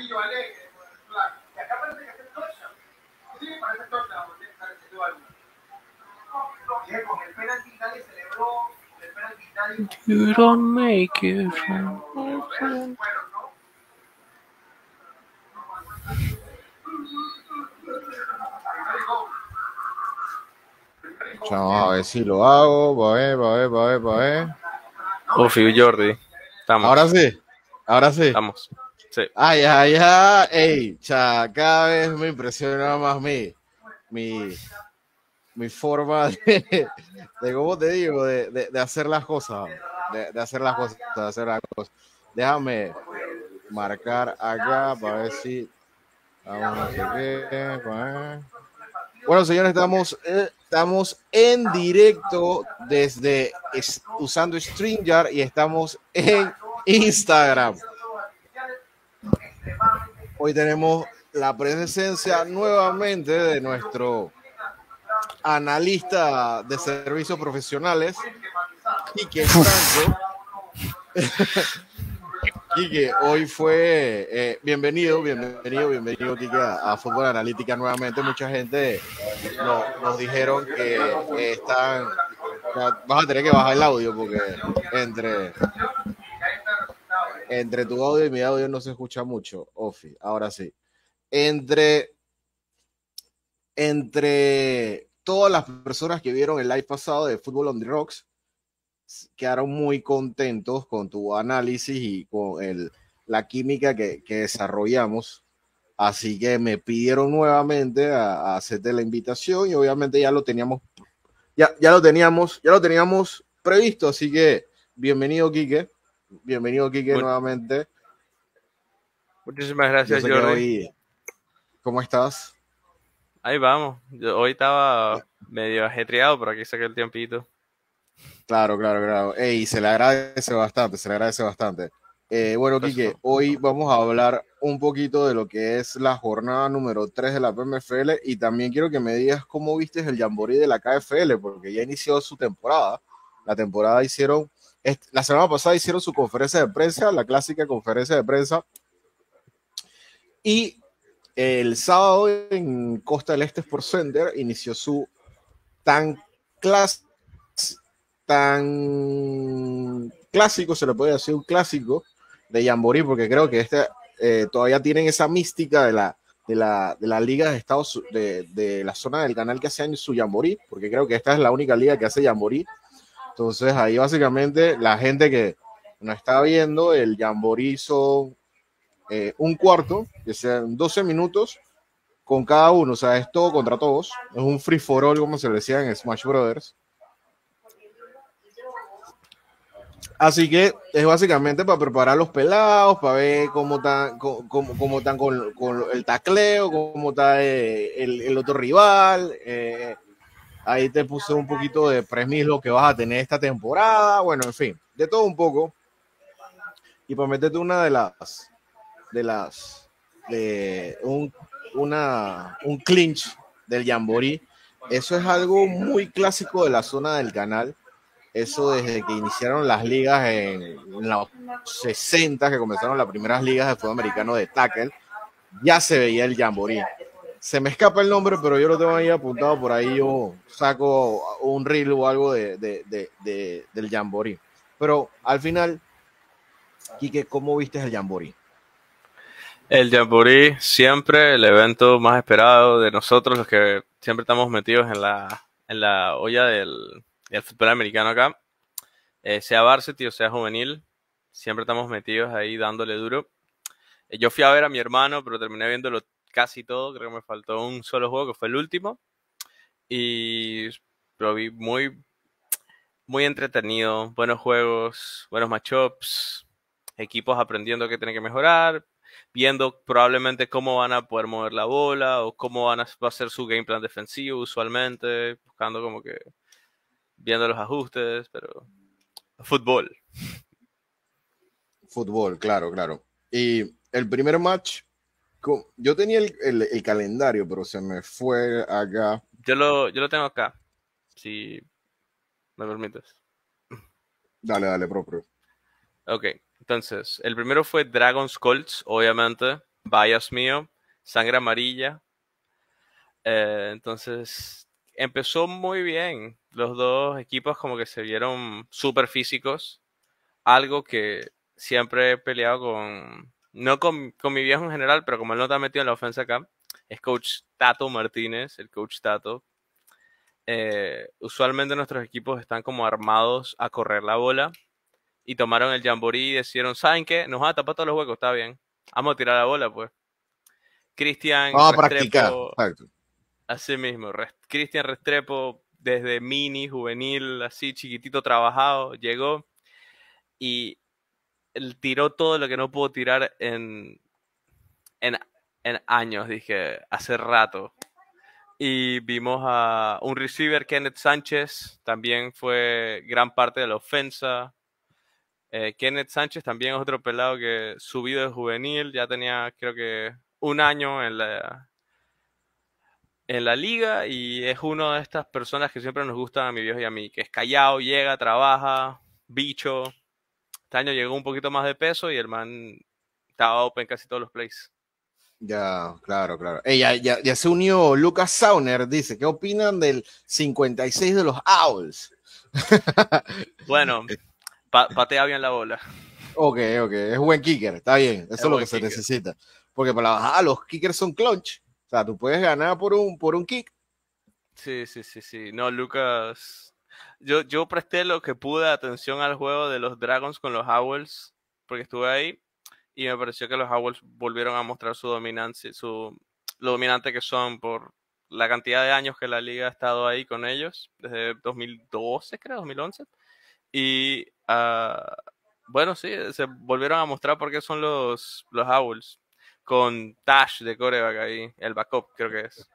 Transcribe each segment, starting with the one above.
You don't make a ver si lo hago. Va a ver, va a ver, va a ver, va a ver. Jordi. Ahora sí. Ahora sí. Estamos. Ay, ay, ay, cada vez me impresiona más mi, mi, mi forma de, de ¿cómo te digo? De, hacer las cosas, de, hacer las cosas, de hacer las cosas. Déjame marcar acá para ver si... Vamos a eh. Bueno, señores, estamos, eh, estamos en directo desde usando StreamYard y estamos en Instagram. Hoy tenemos la presencia nuevamente de nuestro analista de servicios profesionales, Quique Franco. hoy fue eh, bienvenido, bienvenido, bienvenido, Quique, a, Fútbol Analítica nuevamente. Mucha gente nos dijeron que están. Vas a tener que bajar el audio porque entre entre tu audio y mi audio no se escucha mucho, Ofi. Ahora sí. Entre, entre todas las personas que vieron el live pasado de Fútbol on the Rocks, quedaron muy contentos con tu análisis y con la química que, desarrollamos. Así que me pidieron nuevamente a, a, hacerte la invitación y obviamente ya lo teníamos, ya, ya lo teníamos, ya lo teníamos previsto. Así que bienvenido, Quique. Bienvenido, Quique, nuevamente. Muchísimas gracias, Jordi. ¿Cómo estás? Ahí vamos. Yo hoy estaba medio ajetreado, pero aquí saqué el tiempito. Claro, claro, claro. y se le agradece bastante, se le agradece bastante. Eh, bueno, Quique, hoy vamos a hablar un poquito de lo que es la jornada número 3 de la PMFL y también quiero que me digas cómo viste el jamboree de la KFL, porque ya inició su temporada. La temporada hicieron la semana pasada hicieron su conferencia de prensa, la clásica conferencia de prensa. Y el sábado en Costa del Este Sports Center inició su tan clas tan clásico, se le puede decir un clásico de yamborí porque creo que este eh, todavía tienen esa mística de la, de la, de la liga de Estados de, de la zona del canal que hace en su Jamboree, porque creo que esta es la única liga que hace yamorí entonces ahí básicamente la gente que no está viendo, el Jamboree eh, un cuarto, que sean 12 minutos con cada uno, o sea, es todo contra todos, es un free for all como se le decía en Smash Brothers. Así que es básicamente para preparar los pelados, para ver cómo están, cómo están con, el tacleo, cómo está eh, el, otro rival, eh, Ahí te puse un poquito de premis lo que vas a tener esta temporada. Bueno, en fin, de todo un poco. Y para una de las, de las, de un, una, un clinch del Jamboree, eso es algo muy clásico de la zona del canal. Eso desde que iniciaron las ligas en, los 60, que comenzaron las primeras ligas de fútbol americano de tackle, ya se veía el Jamboree se me escapa el nombre, pero yo lo tengo ahí apuntado, por ahí yo saco un reel o algo del jamboree. Pero al final, Quique, ¿cómo viste el jamboree? El jamboree siempre el evento más esperado de nosotros, los que siempre estamos metidos en la, en la olla del, fútbol americano acá, eh, sea varsity o sea juvenil, siempre estamos metidos ahí dándole duro. Eh, yo fui a ver a mi hermano, pero terminé viéndolo casi todo, creo que me faltó un solo juego que fue el último. Y lo vi muy, muy entretenido, buenos juegos, buenos matchups, equipos aprendiendo que tienen que mejorar, viendo probablemente cómo van a poder mover la bola o cómo van a, va a ser su game plan defensivo usualmente, buscando como que viendo los ajustes, pero fútbol. Fútbol, claro, claro. Y el primer match yo tenía el, calendario, pero se me fue acá. Yo lo, yo lo tengo acá, si me permites. Dale, dale, propio. Ok, entonces, el primero fue Dragon's Colts, obviamente. Bias mío, sangre amarilla. Eh, entonces, empezó muy bien. Los dos equipos como que se vieron súper físicos. Algo que siempre he peleado con no con, mi viejo en general, pero como él no está metido en la ofensa acá, es coach Tato Martínez, el coach Tato. Eh, usualmente nuestros equipos están como armados a correr la bola y tomaron el jamboree y decidieron, ¿saben qué? Nos van a tapar todos los huecos, está bien. Vamos a tirar la bola, pues. Cristian. Vamos a practicar. Así mismo. Cristian Restrepo, desde mini, juvenil, así chiquitito trabajado, llegó y tiró todo lo que no pudo tirar en, años, dije, hace rato. Y vimos a un receiver, Kenneth Sánchez, también fue gran parte de la ofensa. Eh, Kenneth Sánchez también es otro pelado que subido de juvenil, ya tenía creo que un año en la, en la liga y es una de estas personas que siempre nos gustan a mi viejo y a mí, que es callado, llega, trabaja, bicho, este año llegó un poquito más de peso y el man estaba open casi todos los plays. Ya, claro, claro. ya, se unió Lucas Sauner, dice, ¿qué opinan del 56 de los Owls? bueno, eh. patea bien la bola. Ok, ok, es buen kicker, está bien, eso es, lo que se necesita. Porque para la bajada los kickers son clutch, o sea, tú puedes ganar por un, por un kick. Sí, sí, sí, sí. No, Lucas yo, presté lo que pude atención al juego de los Dragons con los Owls, porque estuve ahí, y me pareció que los Owls volvieron a mostrar su dominancia, su, lo dominante que son por la cantidad de años que la liga ha estado ahí con ellos, desde 2012, creo, 2011. Y ah, bueno, sí, se volvieron a mostrar por qué son los, los Owls, con Tash de coreback ahí, el backup creo que es.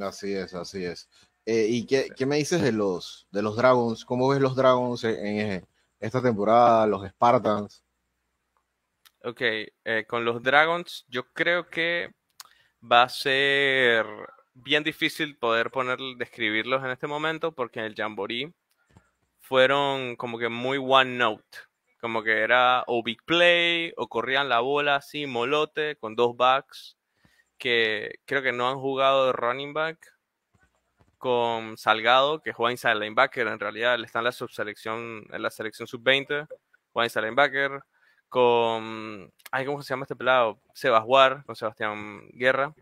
Así es, así es. Eh, ¿Y qué, me dices de los, de los Dragons? ¿Cómo ves los Dragons en, e, esta temporada, los Spartans? Ok, eh, con los Dragons yo creo que va a ser bien difícil poder poner, describirlos en este momento porque en el Jamboree fueron como que muy one note, como que era o big play o corrían la bola así, molote, con dos backs, que creo que no han jugado de running back con Salgado, que juega inside linebacker, en realidad él está en la subselección, en la selección sub-20, juega inside linebacker, con, ay, ¿cómo se llama este pelado? Sebastián con Sebastián Guerra,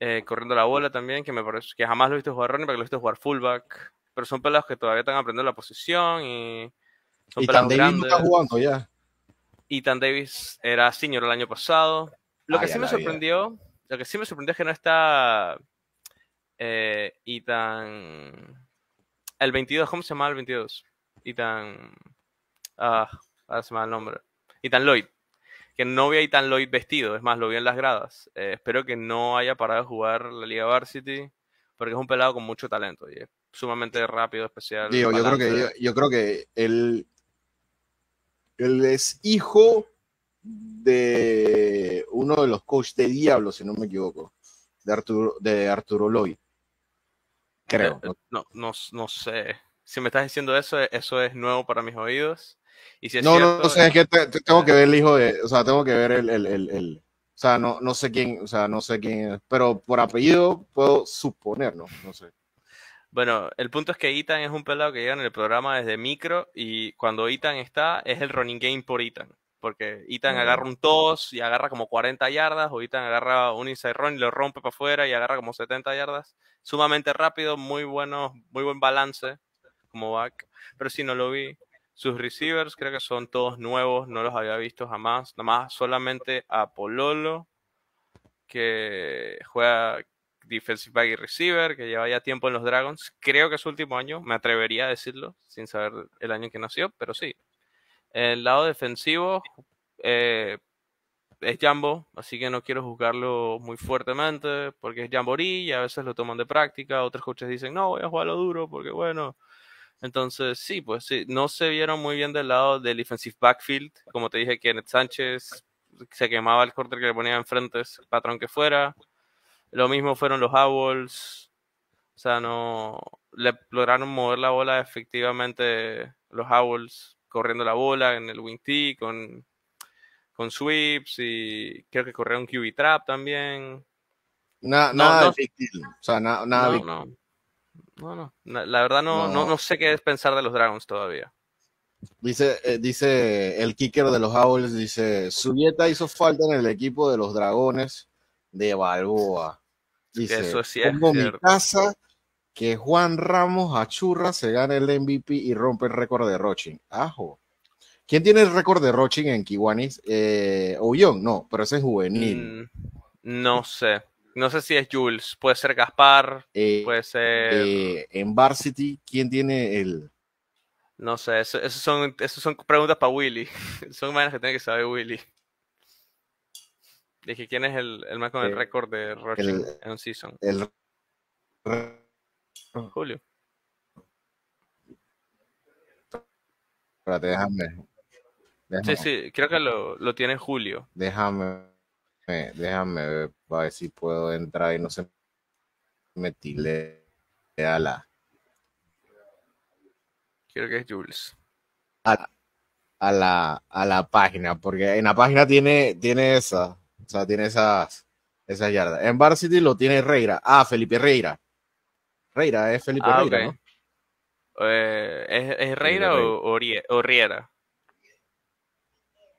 eh, corriendo la bola también, que me que jamás lo he visto jugar running, porque lo he visto jugar fullback, pero son pelados que todavía están aprendiendo la posición y son pelados grandes. está jugando ya. Y Tan Davis era senior el año pasado. Lo que sí me sorprendió, lo que sí me sorprendió es que no está eh, y tan... El 22, ¿cómo se llama el 22? Y tan... Ah, ahora se me el nombre. Y tan Lloyd. Que no vi a tan Lloyd vestido, es más, lo vi en las gradas. Eh, espero que no haya parado de jugar la Liga Varsity, porque es un pelado con mucho talento y es sumamente rápido, especial. yo creo que, él, es hijo de uno de los coaches de Diablo, si no me equivoco, de Arturo, de Arturo Lloyd. Creo. Eh, eh, no, no, no, sé. Si me estás diciendo eso, e, eso es nuevo para mis oídos. Y si no, no, sé, es que tengo que ver el hijo de, o sea, tengo que ver el, el, el, o sea, no, no, sé quién, o sea, no sé quién es, pero por apellido puedo suponerlo, ¿no? No sé. Bueno, el punto es que Itan es un pelado que llega en el programa desde micro y cuando Itan está, es el running game por Ethan porque Ethan agarra un tos y agarra como 40 yardas, o Ethan agarra un inside run y lo rompe para afuera y agarra como 70 yardas. Sumamente rápido, muy bueno, muy buen balance como back, pero si sí, no lo vi. Sus receivers creo que son todos nuevos, no los había visto jamás, nada más solamente a Pololo, que juega defensive back y receiver, que lleva ya tiempo en los Dragons. Creo que es su último año, me atrevería a decirlo, sin saber el año en que nació, pero sí, el lado defensivo eh, es Jambo, así que no quiero jugarlo muy fuertemente porque es Jamborí y a veces lo toman de práctica. Otros coaches dicen, no, voy a jugarlo duro porque bueno. Entonces, sí, pues sí, no se vieron muy bien del lado del defensive backfield. Como te dije, Kenneth Sánchez se quemaba el corte que le ponía enfrente, patrón que fuera. Lo mismo fueron los Howells O sea, no le lograron mover la bola efectivamente los Howells corriendo la bola en el wing tee con, con sweeps y creo que corrió un QB trap también. nada nada La verdad no, no. sé qué es pensar de los Dragons todavía. Dice, eh, dice el kicker de los Owls, dice, su dieta hizo falta en el equipo de los Dragones de Balboa. Dice, Eso es cierto. mi que Juan Ramos Achurra se gane el MVP y rompe el récord de Rochin. Ajo. ¿Quién tiene el récord de roching en Kiwanis? Eh, Ollón, no, pero ese es juvenil. Mm, no sé. No sé si es Jules. Puede ser Gaspar. Eh, puede ser. Eh, en Varsity, ¿quién tiene el.? No sé, esas son, son preguntas para Willy. son maneras que tiene que saber Willy. Dije, ¿quién es el, el más con el eh, récord de Rochin en un season? El Ah. Julio. Espérate, déjame. Sí, sí, creo que lo, tiene Julio. Déjame, déjame ver para ver si puedo entrar y no se me a la. Creo que es Jules. A, la, a la página, porque en la página tiene, tiene esa, o sea, tiene esas, esas yardas. En Bar City lo tiene Reira. Ah, Felipe Reira. Reira, es Felipe ah, Reira, ¿no? Eh, ¿es, Reira o, Riera?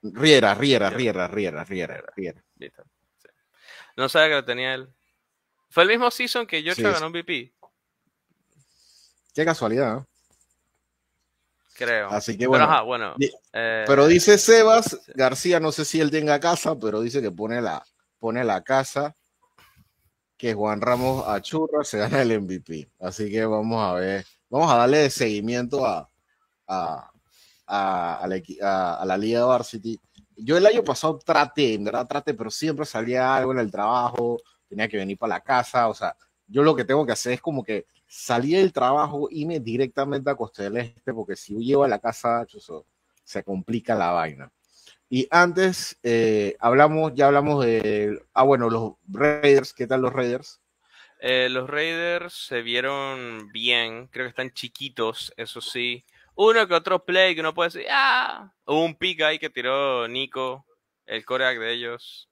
Riera, Riera, Riera, Riera, Riera, Riera. Listo. No sabía que lo tenía él. Fue el mismo season que yo ganó un VP. Qué casualidad, ¿no? Creo. Así que bueno. Pero, bueno eh, pero dice Sebas, García, no sé si él tenga casa, pero dice que pone la, pone la casa que Juan Ramos Achurra se gana el MVP. Así que vamos a ver, vamos a darle seguimiento a, a, a, la, Liga de Varsity. Yo el año pasado traté, en verdad traté, pero siempre salía algo en el trabajo, tenía que venir para la casa, o sea, yo lo que tengo que hacer es como que salí del trabajo y me directamente a Costeleste, Este, porque si yo llego a la casa, se complica la vaina. Y antes eh, hablamos, ya hablamos de, ah bueno, los Raiders, ¿qué tal los Raiders? Eh, los Raiders se vieron bien, creo que están chiquitos, eso sí. Uno que otro play que uno puede decir, ah, hubo un pick ahí que tiró Nico, el coreback de ellos.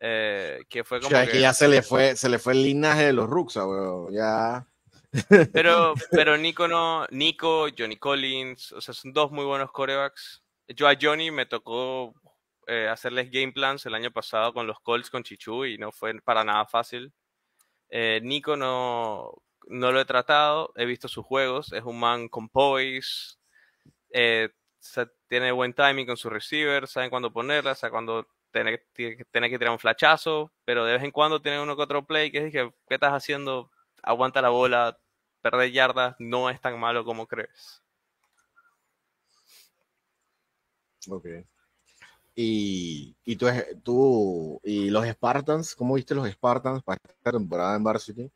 Eh, que fue como. O sea, que, ya se le fue, se le fue el linaje de los Rooks, ah, Ya. Pero, pero Nico no, Nico, Johnny Collins, o sea, son dos muy buenos corebacks yo a Johnny me tocó eh, hacerles game plans el año pasado con los Colts con Chichu y no fue para nada fácil. Eh, Nico no, no lo he tratado, he visto sus juegos, es un man con poise, eh, tiene buen timing con su receiver, saben cuándo ponerla, saben cuándo tener, que tirar un flachazo, pero de vez en cuando tiene uno que otro play que dije, ¿qué estás haciendo? Aguanta la bola, perde yardas, no es tan malo como crees. Ok. Y, y tú, tú, y los Spartans, ¿cómo viste los Spartans para esta temporada en Varsity?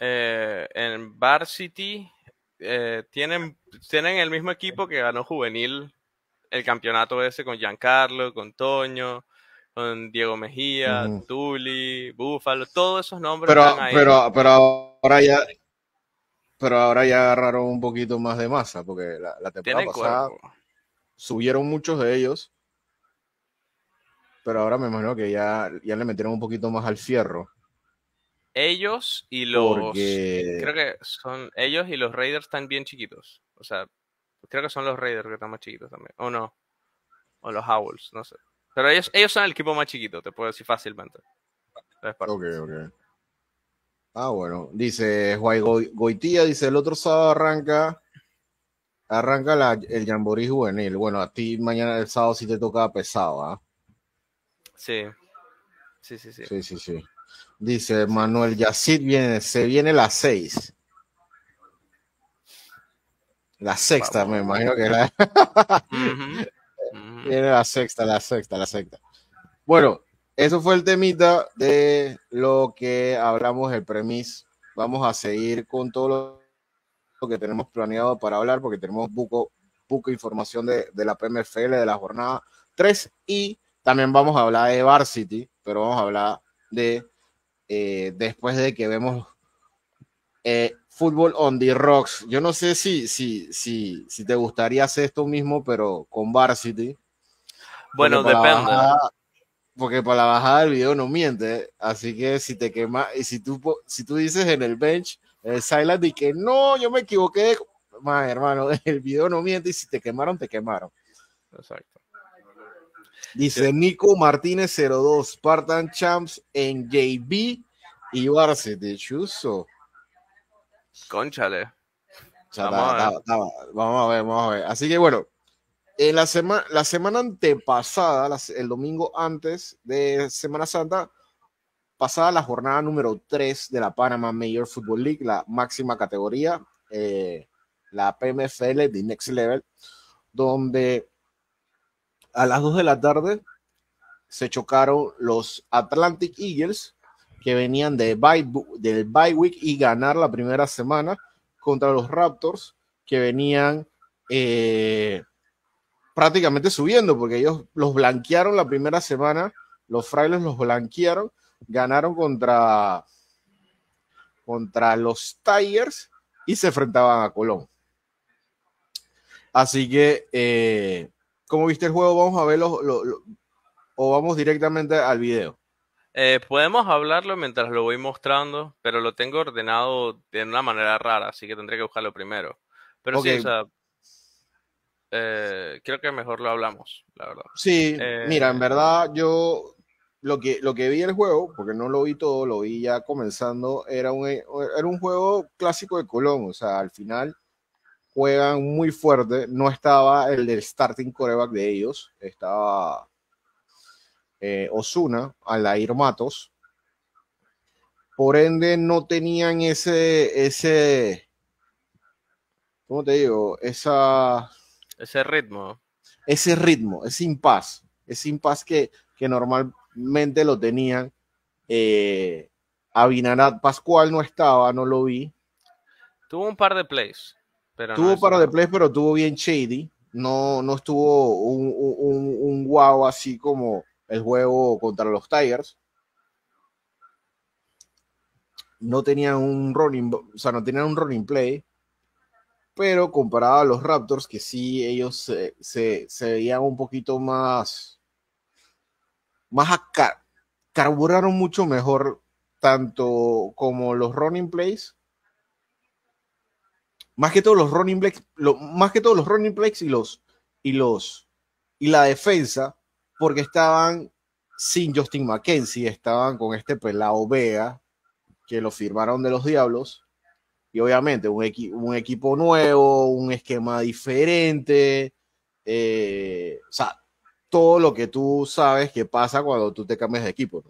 Eh, en Varsity eh, tienen, tienen el mismo equipo que ganó Juvenil el campeonato ese con Giancarlo, con Toño, con Diego Mejía, Tuli, Búfalo, todos esos nombres. Pero, pero, ahora ya, pero ahora ya agarraron un poquito más de masa, porque la, temporada pasada subieron muchos de ellos, pero ahora me imagino que ya, ya le metieron un poquito más al fierro. Ellos y los. Creo que son. Ellos y los Raiders están bien chiquitos. O sea, creo que son los Raiders que están más chiquitos también. O no. O los Owls, no sé. Pero ellos, ellos son el equipo más chiquito, te puedo decir fácilmente. Ok, ok. Ah, bueno. Dice Guaitía, Goitía, dice el otro sábado arranca arranca el jamboree juvenil. Bueno, a ti mañana el sábado sí te toca pesado, ¿ah? Sí. Sí, sí, sí. Sí, sí, sí. Dice Manuel Yacid viene, se viene las seis. La sexta, me imagino que la. Viene la sexta, la sexta, la sexta. Bueno, eso fue el temita de lo que hablamos el premis. Vamos a seguir con todo lo que tenemos planeado para hablar, porque tenemos buco, información de, de la PMFL, de la jornada 3, y también vamos a hablar de Varsity, pero vamos a hablar de eh, después de que vemos eh, fútbol on the rocks. Yo no sé si, si, si, si te gustaría hacer esto mismo, pero con Varsity. Bueno, depende. porque para la bajada del video no miente, así que si te quema y si tú, si tú dices en el bench eh, Silent que no, yo me equivoqué. hermano, el video no miente y si te quemaron, te quemaron. Exacto. Dice Nico Martínez 02, Spartan Champs en JB y Barce de Chuso. Conchale. vamos, a ver, vamos a ver. Así que bueno, en la, semana la semana antepasada, el domingo antes de Semana Santa, Pasada la jornada número 3 de la Panama Major Football League, la máxima categoría, eh, la PMFL de Next Level, donde a las 2 de la tarde se chocaron los Atlantic Eagles, que venían del bye week y ganar la primera semana, contra los Raptors, que venían eh, prácticamente subiendo, porque ellos los blanquearon la primera semana, los frailes los blanquearon ganaron contra, contra los Tigers y se enfrentaban a Colón. Así que, eh, como viste el juego, vamos a verlo o vamos directamente al video. Eh, podemos hablarlo mientras lo voy mostrando, pero lo tengo ordenado de una manera rara, así que tendré que buscarlo primero. Pero sí, o sea, eh, creo que mejor lo hablamos, la verdad. Sí, mira, en verdad yo lo que, lo que vi el juego, porque no lo vi todo, lo vi ya comenzando, eh, era un, juego clásico de Colón, o sea, al final juegan muy fuerte, no estaba el del starting coreback de ellos, estaba eh, Osuna al Alair Matos, por ende no tenían ese, ese, ¿cómo te digo? Esa... Ese ritmo. Ese ritmo, ese impas, ese impas que, que normal, lo tenían. Eh, Abinarat Pascual no estaba, no lo vi. Tuvo un par de plays. Pero tuvo un par de plays, pero tuvo bien shady. No, no estuvo un, un, wow así como el juego contra los Tigers. No tenían un running, o sea, no tenían un running play pero comparado a los Raptors, que sí, ellos se, se, veían un poquito más más carburaron mucho mejor tanto como los running plays más que todos los running plays más que todos los running plays y los y los y la defensa porque estaban sin Justin McKenzie estaban con este pelado Vega que lo firmaron de los Diablos y obviamente un, un equipo nuevo un esquema diferente eh, o sea todo lo que tú sabes que pasa cuando tú te cambias de equipo.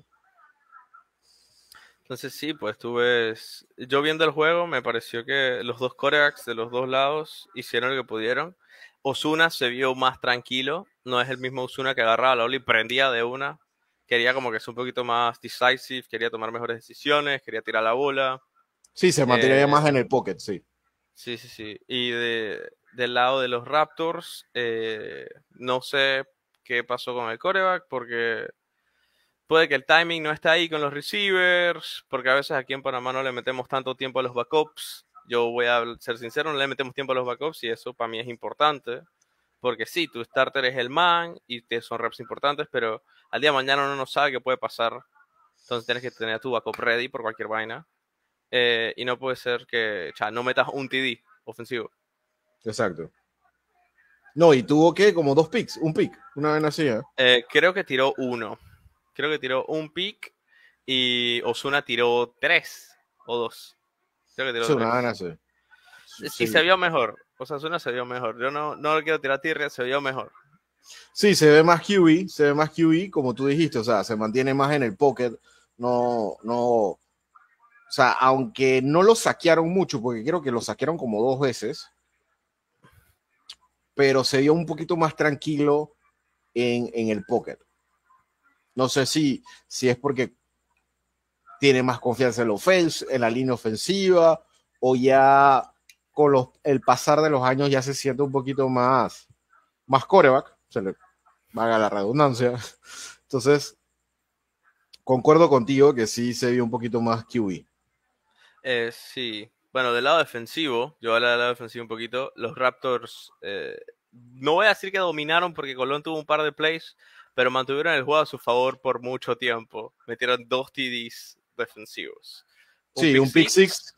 Entonces sí, pues tú ves, yo viendo el juego me pareció que los dos corebacks de los dos lados hicieron lo que pudieron. Osuna se vio más tranquilo, no es el mismo Osuna que agarraba la ola y prendía de una. Quería como que es un poquito más decisive, quería tomar mejores decisiones, quería tirar la bola. Sí, se mantenía eh, más en el pocket, sí. Sí, sí, sí. Y de, del lado de los Raptors, eh, no sé qué pasó con el coreback, porque puede que el timing no está ahí con los receivers, porque a veces aquí en Panamá no le metemos tanto tiempo a los backups. Yo voy a ser sincero, no le metemos tiempo a los backups y eso para mí es importante. Porque sí, tu starter es el man y te son reps importantes, pero al día de mañana uno no sabe qué puede pasar. Entonces tienes que tener tu backup ready por cualquier vaina. Eh, y no puede ser que, o sea, no metas un TD ofensivo. Exacto. No, y tuvo que como dos picks, un pick, una vez así. ¿eh? ¿eh? creo que tiró uno. Creo que tiró un pick y Osuna tiró tres o dos. Creo que tiró tres. Sí, se vio mejor. o sea, Osuna se vio mejor. Yo no, no le quiero tirar Tierra, se vio mejor. Sí, se ve más QB, se ve más QB, como tú dijiste, o sea, se mantiene más en el pocket. No, no, o sea, aunque no lo saquearon mucho, porque creo que lo saquearon como dos veces, pero se vio un poquito más tranquilo en, el pocket. No sé si, si es porque tiene más confianza en la, en la línea ofensiva o ya con los, el pasar de los años ya se siente un poquito más, más coreback, se le vaga la redundancia. Entonces, concuerdo contigo que sí se vio un poquito más QB. Eh, sí, bueno, del lado defensivo, yo voy del lado defensivo un poquito. Los Raptors, eh, no voy a decir que dominaron porque Colón tuvo un par de plays, pero mantuvieron el juego a su favor por mucho tiempo. Metieron dos TDs defensivos. sí, un pick six,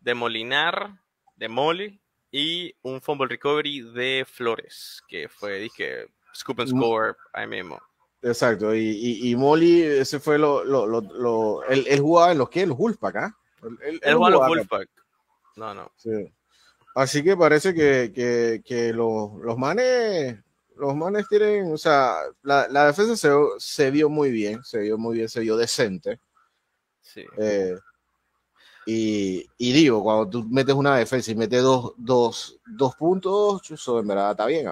de Molinar, de Molly, y un fumble recovery de Flores, que fue, dije, scoop and mm. score ahí mismo. Exacto, y, y, Molly, ese fue lo, lo, lo, él, jugaba en los que, los Wolfpack, ¿ah? Él, él, jugaba en los Wolfpack. No, no. Sí. Así que parece que, los, manes, los manes tienen, o sea, la, defensa se, se, vio muy bien, se vio muy bien, se vio decente. Sí. Eh, y, digo, cuando tú metes una defensa y metes dos, dos, dos puntos, eso en verdad está bien.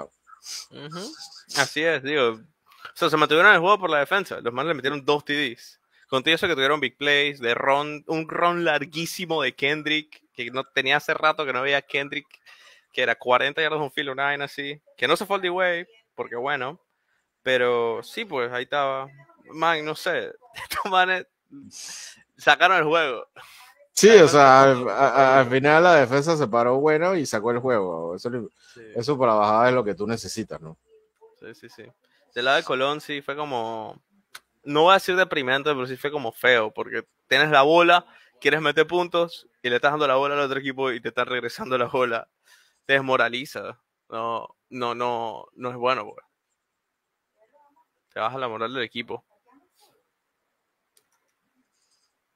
Así es, digo. O se mantuvieron en el juego por la defensa. Los manes le metieron dos TDs. Contigo eso que tuvieron big plays, de Ron, un Ron larguísimo de Kendrick, que no tenía hace rato que no veía Kendrick, que era 40 yardas un filo, nine así, que no se fue de the porque bueno, pero sí, pues ahí estaba. Man, no sé, estos sacaron el juego. Sí, o sea, al, final la defensa se paró bueno y sacó el juego. Eso, eso para bajada es lo que tú necesitas, ¿no? Sí, sí, sí. Del lado de Colón sí fue como no voy a decir deprimente, pero sí fue como feo, porque tienes la bola, quieres meter puntos y le estás dando la bola al otro equipo y te está regresando la bola. Te desmoraliza. No, no, no, no es bueno, pues. Te baja la moral del equipo.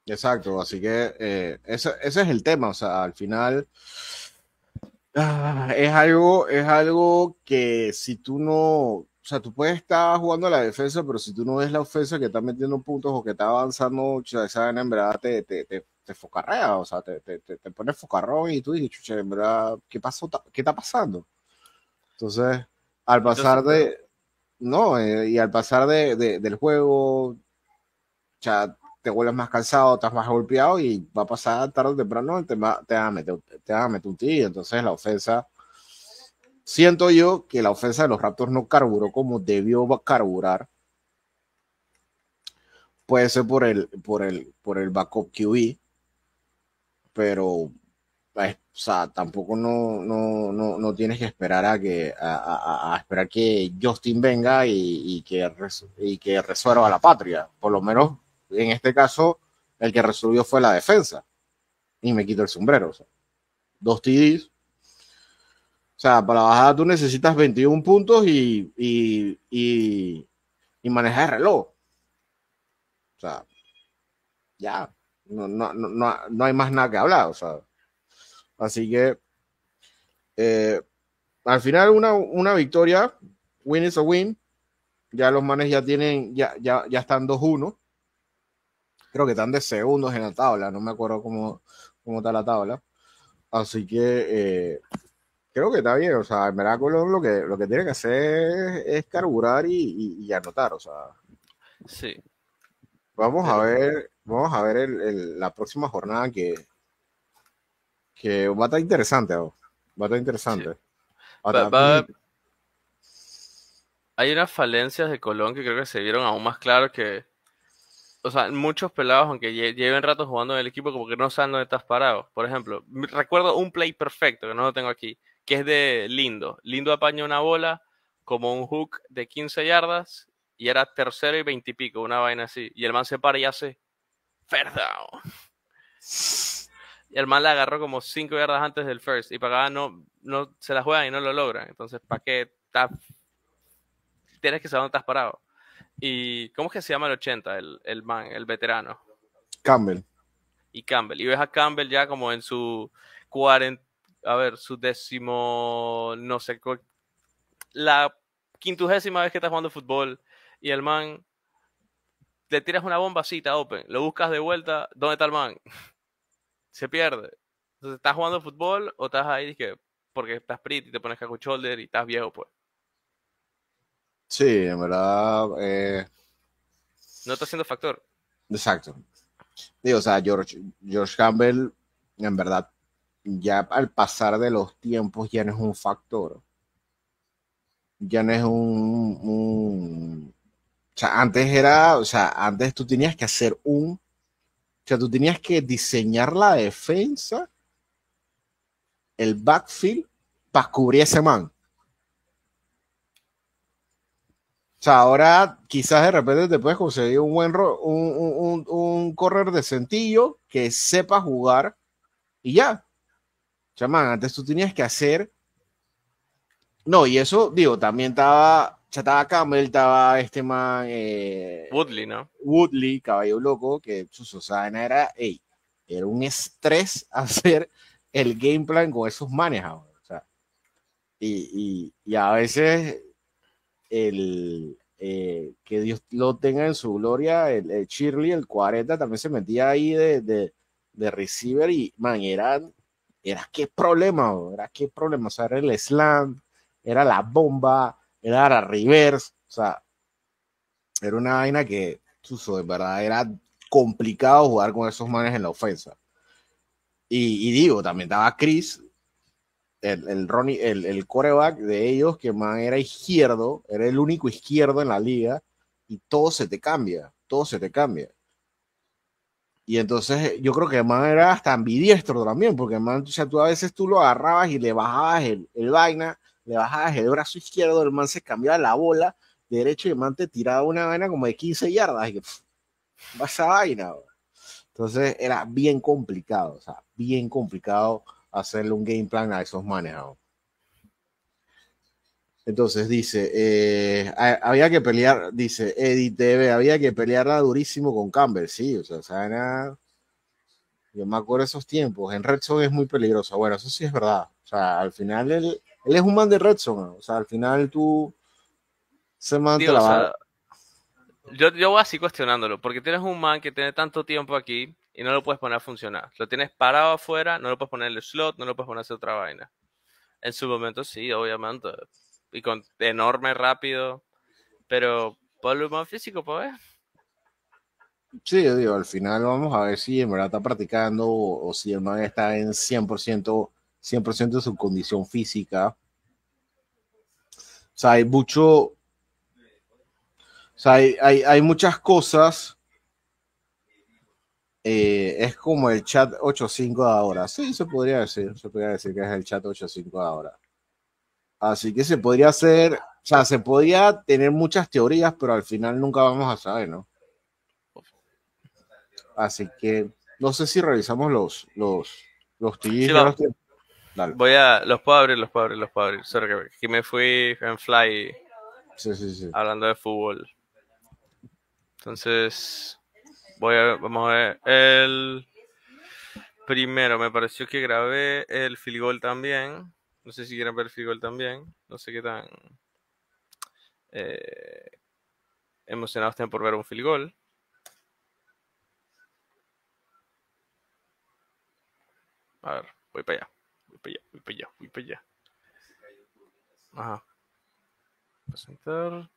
Exacto, así que eh, ese, es el tema, o sea, al final ah, es algo, es algo que si tú no, o sea, tú puedes estar jugando a la defensa, pero si tú no ves la ofensa que está metiendo puntos o que está avanzando, o sea, esa en verdad te, te, te, focarrea, o sea, te, te, te pones focarrón y tú dices, chucha, en verdad, ¿qué pasó? ¿Qué está pasando? Entonces, al pasar de. No, eh, y al pasar de, de, del juego, ya te vuelves más cansado, estás más golpeado y va a pasar tarde o temprano, te va, te a meter, te a meter un tío, Entonces, la ofensa Siento yo que la ofensa de los Raptors no carburó como debió carburar. Puede ser por el, por el, por el backup QB, pero tampoco no, no, no, tienes que esperar a que a, esperar que Justin venga y, que y que resuelva la patria. Por lo menos en este caso, el que resolvió fue la defensa. Y me quito el sombrero. dos TDs o sea, para la bajada tú necesitas 21 puntos y, y, manejar el reloj. O sea, ya, no, hay más nada que hablar. O sea, así que eh, al final una, victoria, win is a win. Ya los manes ya tienen, ya, ya, ya están 2-1. Creo que están de segundos en la tabla, no me acuerdo cómo, cómo está la tabla. Así que eh, creo que está bien. O sea, en verdad lo que, lo que tiene que hacer es carburar y, anotar. O sea. Sí. Vamos a ver, vamos a ver la próxima jornada que, que va a estar interesante. Va a estar interesante. hay unas falencias de Colón que creo que se vieron aún más claras que. O sea, muchos pelados, aunque lleven rato jugando en el equipo, como que no saben dónde estás parado. Por ejemplo, recuerdo un play perfecto, que no lo tengo aquí, que es de Lindo. Lindo apañó una bola como un hook de 15 yardas y era tercero y veintipico, una vaina así. Y el man se para y hace first Y el man la agarró como 5 yardas antes del first y para no, no se la juega y no lo logran. Entonces, ¿para qué Tienes que saber dónde estás parado. ¿Y cómo es que se llama el 80, el, el man, el veterano? Campbell. Y Campbell. Y ves a Campbell ya como en su 40, a ver, su décimo, no sé, la quintugésima vez que estás jugando fútbol y el man le tiras una bombacita open, lo buscas de vuelta, ¿dónde está el man? Se pierde. Entonces, ¿estás jugando fútbol o estás ahí que porque estás pretty y te pones caco shoulder y estás viejo, pues? Sí, en verdad. Eh, no está siendo factor. Exacto. Digo, o sea, George, George Campbell, en verdad, ya al pasar de los tiempos ya no es un factor. Ya no es un, o sea, antes era, o sea, antes tú tenías que hacer un, o sea, tú tenías que diseñar la defensa, el backfield, para cubrir ese man. O sea, ahora quizás de repente te puedes conseguir un buen, un, un, un, un correr decentillo que sepa jugar y ya chamán, antes tú tenías que hacer. No, y eso, digo, también estaba. Ya estaba Campbell, estaba este man. Eh, Woodley, ¿no? Woodley, caballo loco, que su Susana era. Ey, era un estrés hacer el game plan con esos manes ahora. O sea, y, y, a veces el. Eh, que Dios lo tenga en su gloria, el, Shirley, el 40, también se metía ahí de, de, de receiver y man, eran era qué problema, era qué problema, era el slam, era la bomba, era la reverse, o sea, era una vaina que, de verdad, era complicado jugar con esos manes en la ofensa. Y, digo, también estaba Chris, el, Ronnie, el, el coreback de ellos, que man era izquierdo, era el único izquierdo en la liga, y todo se te cambia, todo se te cambia. Y entonces eh, yo creo que el man era hasta ambidiestro también, porque el man, o sea, tú a veces tú lo agarrabas y le bajabas el, el vaina, le bajabas el brazo izquierdo, el man se cambiaba la bola derecho y el man te tiraba una vaina como de 15 yardas. Y que, va esa vaina. Entonces era bien complicado, o sea, bien complicado hacerle un game plan a esos manejados. Entonces dice, eh, había que pelear, dice Eddie TV, había que pelearla durísimo con Campbell, sí, o sea, Sana, yo me acuerdo esos tiempos, en Red es muy peligroso, bueno, eso sí es verdad, o sea, al final él, él es un man de Red o sea, al final tú, se mantiene. la yo, yo voy así cuestionándolo, porque tienes un man que tiene tanto tiempo aquí y no lo puedes poner a funcionar, lo tienes parado afuera, no lo puedes poner en el slot, no lo puedes poner a hacer otra vaina. En su momento sí, obviamente, y con enorme, rápido. Pero volumen físico, pues. Sí, yo digo, al final vamos a ver si en verdad está practicando o, si el man está en 100%, 100 de su condición física. O sea, hay mucho. O sea, hay, muchas cosas. Eh, es como el chat 85 de ahora. Sí, se podría decir. Se podría decir que es el chat 85 de ahora. Así que se podría hacer, o sea, se podía tener muchas teorías, pero al final nunca vamos a saber, ¿no? Así que no sé si revisamos los los los, Voy a los puedo abrir, los puedo abrir, los puedo abrir. que aquí me fui en fly. Hablando de fútbol. Entonces, voy a vamos a ver el primero me pareció que grabé el filigol también. No sé si quieren ver el Figol también. No sé qué tan eh, emocionados están por ver un filigol. A ver, voy para allá. Voy para allá, voy para allá, voy para allá. Ajá. Presentar.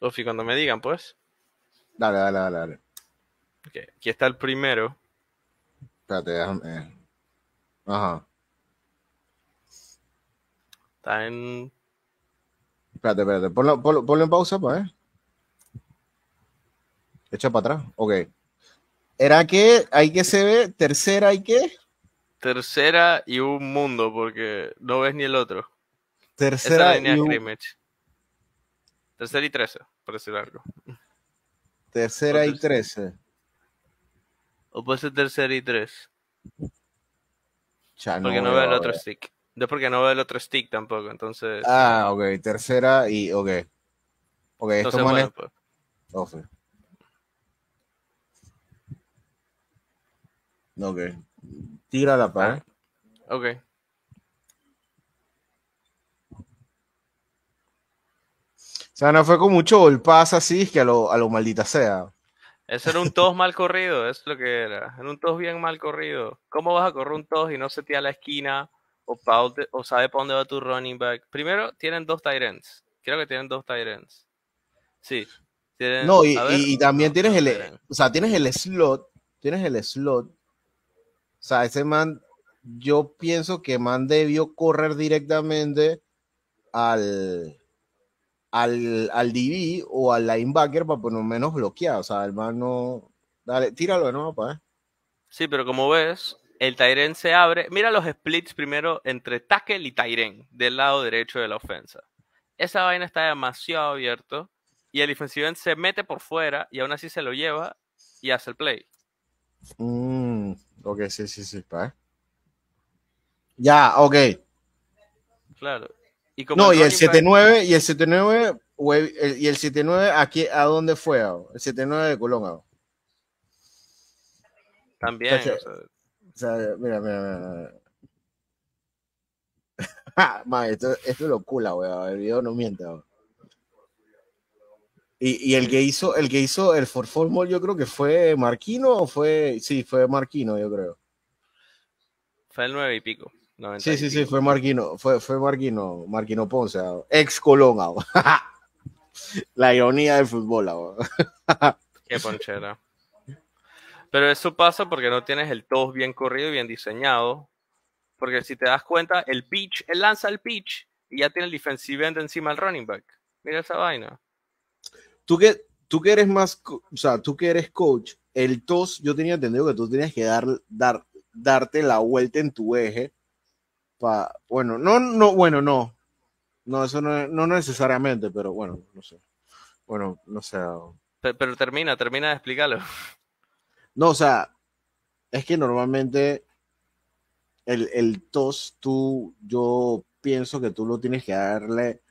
Ofi, cuando me digan, pues. Dale, dale, dale, dale. Aquí está el primero. Espérate, déjame. Ajá. Está en. Espérate, espérate. Ponlo, ponlo, en pausa pues. ver. Eh. Echa para atrás. Ok. ¿Era que hay que se ve? ¿Tercera y qué? Tercera y un mundo, porque no ves ni el otro. Tercera y Tercera y trece, por decir algo. Tercera y trece. O puede ser tercera y tres. porque no, ve veo el otro stick. No es porque no veo el otro stick tampoco, entonces. Ah, ok. Tercera y. Ok. Ok, esto es pues. ok. Tira la pa. Ah. Ok. O sea, no fue con mucho golpazo así, es que a lo, maldita sea. Eso era un tos mal corrido, eso es lo que era. Era un tos bien mal corrido. ¿Cómo vas a correr un tos y no se tira a la esquina o, o sabe para dónde va tu running back? Primero, tienen dos tight Creo que tienen dos tight Sí. no, y, también tienes el, o sea, tienes el slot, tienes el slot. O sea, ese man, yo pienso que man debió correr directamente al, al, al DB o al linebacker para por lo menos bloquear. O sea, el Dale, tíralo de nuevo pues. Sí, pero como ves, el Tyren se abre. Mira los splits primero entre tackle y Tyren del lado derecho de la ofensa. Esa vaina está demasiado abierto y el defensivo se mete por fuera y aún así se lo lleva y hace el play. Mm, ok, sí, sí, sí. Pa, pues. Ya, ok. Claro no, y, el 79, y el 79 aquí a dónde fue el 79 de Colón También. O sea, mira, mira, mira. esto, es locura, El video no miente, Y, el que hizo, el que hizo el For yo creo que fue Marquino o fue. Sí, fue Marquino, yo creo. Fue el nueve y pico. Sí, sí, sí, fue Marquino, fue, fue Marquino, Marquino Ponce, ah, ex Colón. Ah, la ironía del fútbol. Ah, Qué ponchera. Pero eso pasa porque no tienes el tos bien corrido y bien diseñado. Porque si te das cuenta, el pitch, él lanza el pitch y ya tiene el defensive end encima del running back. Mira esa vaina. Tú que, tú eres más, o sea, tú que eres coach, el tos, yo tenía entendido que tú tenías que dar, darte la vuelta en tu eje bueno, no, no, bueno, no. No, eso no, no necesariamente, pero bueno, no sé. Bueno, no sé. Pero, termina, termina de explicarlo. No, o sea, es que normalmente el, el tos, tú, yo pienso que tú lo tienes que darle.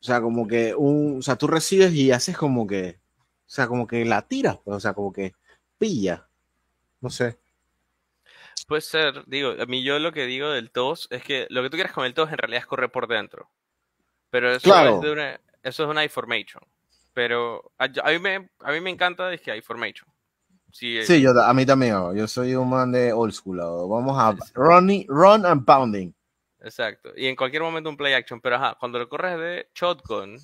O sea, como que un. O sea, tú recibes y haces como que. O sea, como que la tiras, pues, o sea, como que pilla. No sé. Puede ser, digo, a mí yo lo que digo del tos es que lo que tú quieres con el tos en realidad es correr por dentro. Pero eso, es, una, eso es una deformation. Pero a, mí me, a mí me encanta es que hay formation. Eh. Sí, yo, a mí también. Oh, yo soy un man de old school. Oh, vamos a run and pounding. Exacto. Y en cualquier momento un play action. Pero ajá, cuando lo corres de shotgun,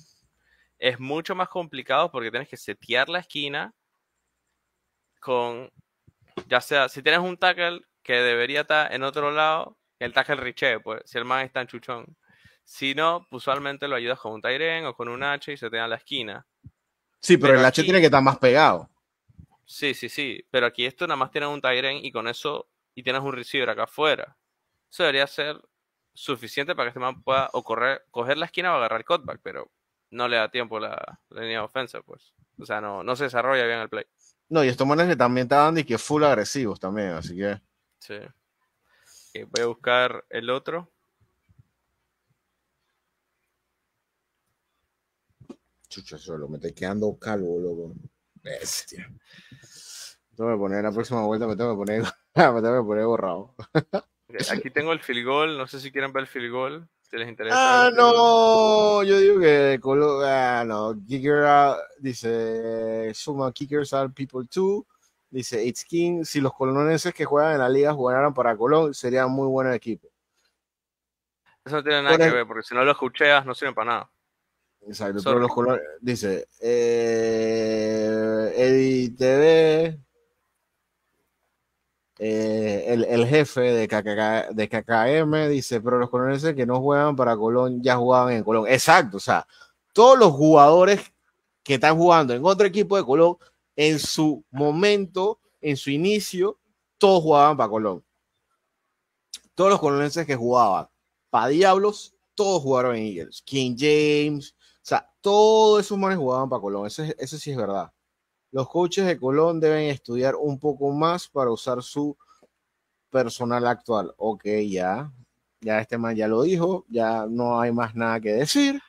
es mucho más complicado porque tienes que setear la esquina con. Ya sea, si tienes un tackle, que debería estar en otro lado, el taje el riche, pues, si el man está en chuchón. Si no, pues, usualmente lo ayudas con un Tyren o con un H y se te da la esquina. Sí, pero, el H tiene que estar más pegado. Sí, sí, sí. Pero aquí esto nada más tienes un Tyren y con eso, y tienes un receiver acá afuera. Eso debería ser suficiente para que este man pueda o correr, coger la esquina o agarrar el cutback, pero no le da tiempo la, la línea de ofensa, pues. O sea, no, no se desarrolla bien el play. No, y estos manes que también dando y que full agresivos también, así que. Sí. voy a buscar el otro. Chucha, solo me estoy quedando calvo, loco. Bestia. Tengo que poner la próxima vuelta, me tengo que poner, me tengo que poner borrado. Aquí tengo el field goal, no sé si quieren ver el field goal, si les interesa. Ah, no, yo digo que ah, no, ah, dice, suma kickers are people too, Dice It's King, si los colonenses que juegan en la liga jugaran para Colón, sería muy buen equipo. Eso no tiene nada que ver, porque si no lo escuchas no sirven para nada. Exacto, pero los colores. Dice eh, TV, eh, el, jefe de, de KKM, dice: Pero los colonenses que no juegan para Colón ya jugaban en Colón. Exacto, o sea, todos los jugadores que están jugando en otro equipo de Colón en su momento, en su inicio, todos jugaban para Colón. Todos los colonenses que jugaban para Diablos, todos jugaron en Eagles. King James, o sea, todos esos manes jugaban para Colón. Eso, sí es verdad. Los coaches de Colón deben estudiar un poco más para usar su personal actual. Ok, ya. Ya este man ya lo dijo. Ya no hay más nada que decir.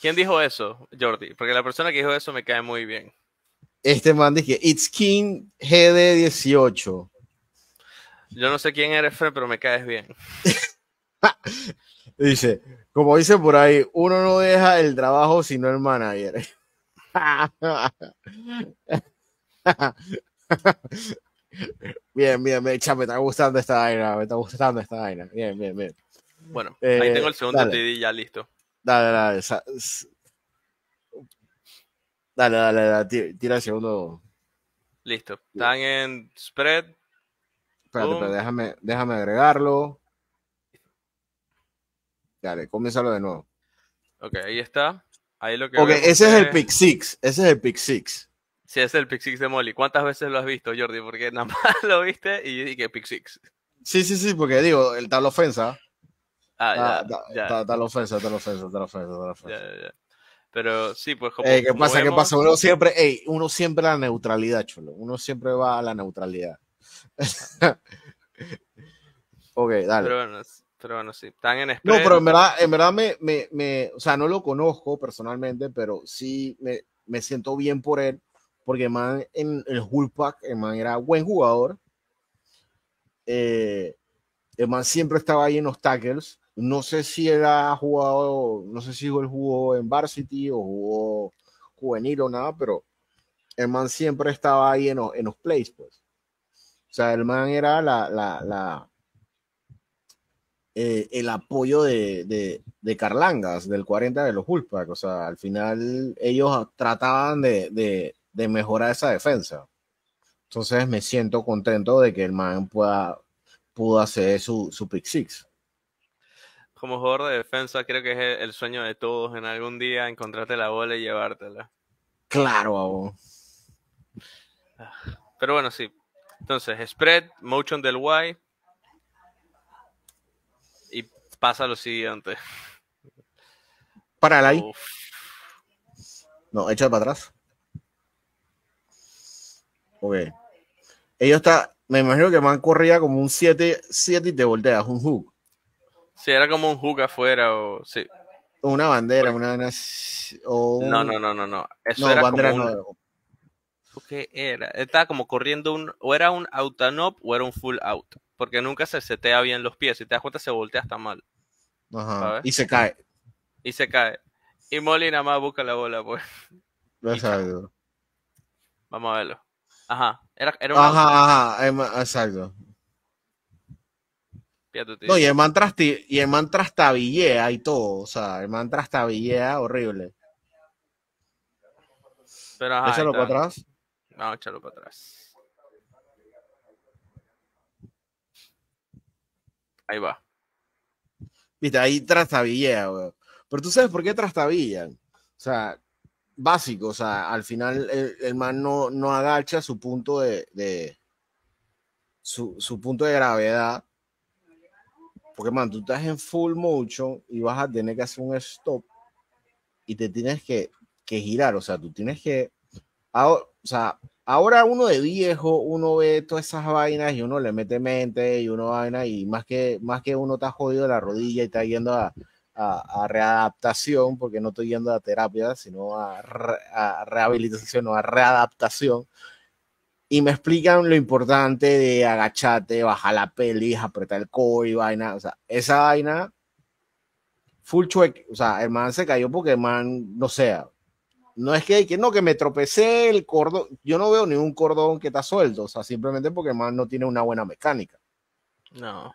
¿Quién dijo eso, Jordi? Porque la persona que dijo eso me cae muy bien. Este man dice, It's King GD18. Yo no sé quién eres, Fred, pero me caes bien. dice, como dice por ahí, uno no deja el trabajo sino el manager. bien, bien, me, está gustando esta vaina, me está gustando esta vaina. Bien, bien, bien. Bueno, ahí tengo el segundo eh, TD ya listo. Dale, dale, Dale, dale, dale, tira el segundo. Listo. Están en spread. Espérate, déjame, déjame agregarlo. Dale, comiénzalo de nuevo. Ok, ahí está. Ahí lo que ok, ese es el pick six. Ese es el pick six. Sí, ese es el pick six de Molly. ¿Cuántas veces lo has visto, Jordi? Porque nada más lo viste y dije pick six. Sí, sí, sí, porque digo, el tal ofensa. Ah, ah ya, ya. Tal ofensa, tal ofensa, tal ofensa, tal ofensa. Ya, ya, ya. Pero sí, pues ¿Qué pasa? ¿Qué pasa? Uno siempre, ey, uno siempre a la neutralidad, chulo. Uno siempre va a la neutralidad. ok, dale. Pero bueno, pero sí. Están en espera. No, pero en verdad, en verdad me, me, me, O sea, no lo conozco personalmente, pero sí me, me siento bien por él. Porque man, en el Hull Pack, el man era buen jugador. Eh, el man siempre estaba ahí en los tackles. No sé si él ha jugado no sé si él jugó en varsity o jugó juvenil o nada, pero el man siempre estaba ahí en, los plays, pues. O sea, el man era la, eh, el apoyo de, Carlangas, del 40 de los Bullpack. O sea, al final ellos trataban de, mejorar esa defensa. Entonces me siento contento de que el man pueda, pudo hacer su, su pick six como jugador de defensa, creo que es el sueño de todos en algún día encontrarte la bola y llevártela. Claro, ah, Pero bueno, sí. Entonces, spread, motion del Y. Y pasa lo siguiente. Para ahí. No, echa para atrás. Ok. Ellos está, me imagino que man corría como un 7, 7 y te volteas, un hook. Sí, era como un hook afuera o sí. Una bandera, una... O No, no, no, no, no. Eso era bandera como ¿Qué era? Estaba como corriendo un... O era un out o era un full out. Porque nunca se setea bien los pies. Si te das cuenta, se voltea hasta mal. Ajá. Y se cae. Y se cae. Y Molly nada más busca la bola, pues. no Exacto. Vamos a verlo. Ajá. Era, era un ajá, ajá. Em, exacto. No, y el man, y el trastabillea y todo. O sea, el man trastabillea horrible. Pero, para atrás. No, échalo para atrás. Ahí va. Viste, ahí trastabillea, weón. Pero tú sabes por qué trastabillan. O sea, básico, o sea, al final el, man no, agacha su punto de, su, su punto de gravedad porque, man, tú estás en full mucho y vas a tener que hacer un stop y te tienes que, que girar. O sea, tú tienes que. Ahora, o sea, ahora uno de viejo, uno ve todas esas vainas y uno le mete mente y uno vaina y más que, más que uno está jodido de la rodilla y está yendo a, a, readaptación, porque no estoy yendo a terapia, sino a, a rehabilitación o a readaptación y me explican lo importante de agachate, bajar la peli, apretar el codo vaina. O sea, esa vaina, full chueque. O sea, el man se cayó porque el man, no sea no es que, que no, que me tropecé el cordón. Yo no veo ningún cordón que está suelto, o sea, simplemente porque el man no tiene una buena mecánica. No.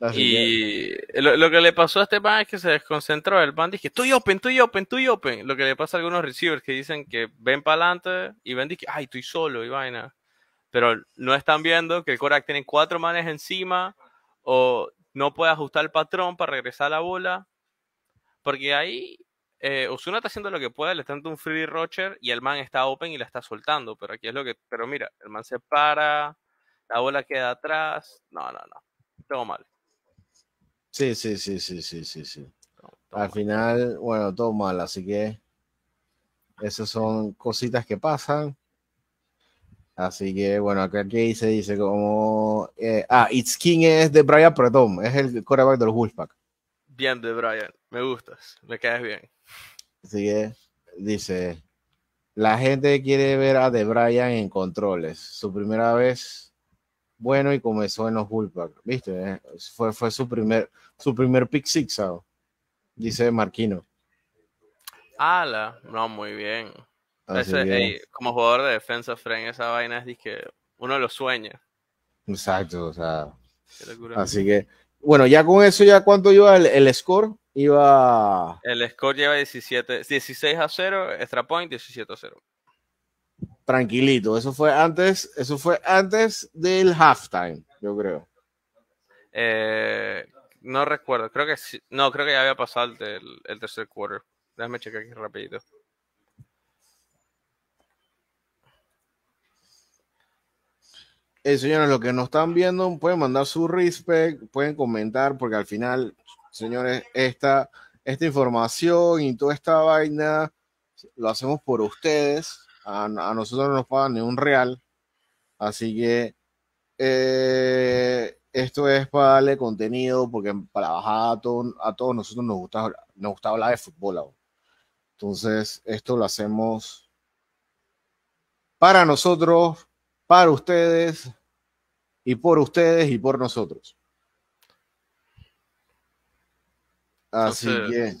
Ah, y lo, que le pasó a este man es que se desconcentró. El man dice estoy open, estoy open, estoy open. Lo que le pasa a algunos receivers que dicen que ven para adelante y ven, que ay, estoy solo y vaina. Pero no están viendo que el Korak tiene cuatro manes encima o no puede ajustar el patrón para regresar a la bola. Porque ahí eh, está haciendo lo que puede, le está dando un free rocher y el man está open y la está soltando. Pero aquí es lo que. Pero mira, el man se para, la bola queda atrás. No, no, no todo mal. Sí, sí, sí, sí, sí, sí, sí. Al final, bueno, todo mal, así que esas son cositas que pasan. Así que bueno, acá se dice, dice como eh, ah, It's King es de Brian Tom, es el coreback de los Wolfpack. Bien de Brian, me gustas, me caes bien. Así que dice la gente quiere ver a De Brian en controles. Su primera vez bueno y comenzó en los Bullpack, ¿viste? Eh, fue, fue su primer, su primer pick six, ¿sabes? dice Marquino. Ala, no, muy bien. como jugador de defensa, Frank esa vaina es que uno lo sueña. Exacto, o sea. Así que, bueno, ya con eso, ya cuánto iba el, score? Iba. El score lleva 17, 16 a 0, extra point 17 a 0 tranquilito. Eso fue antes, eso fue antes del halftime, yo creo. Eh, no recuerdo, creo que sí. No, creo que ya había pasado el, tercer quarter. Déjame chequear aquí rapidito. Eh, señores, los que nos están viendo pueden mandar su respect, pueden comentar, porque al final, señores, esta, esta información y toda esta vaina lo hacemos por ustedes a, nosotros no nos pagan ni un real. Así que eh, esto es para darle contenido, porque para bajar a, a todos nosotros nos gusta, nos gusta hablar de fútbol. Entonces, esto lo hacemos para nosotros, para ustedes, y por ustedes y por nosotros. Así que.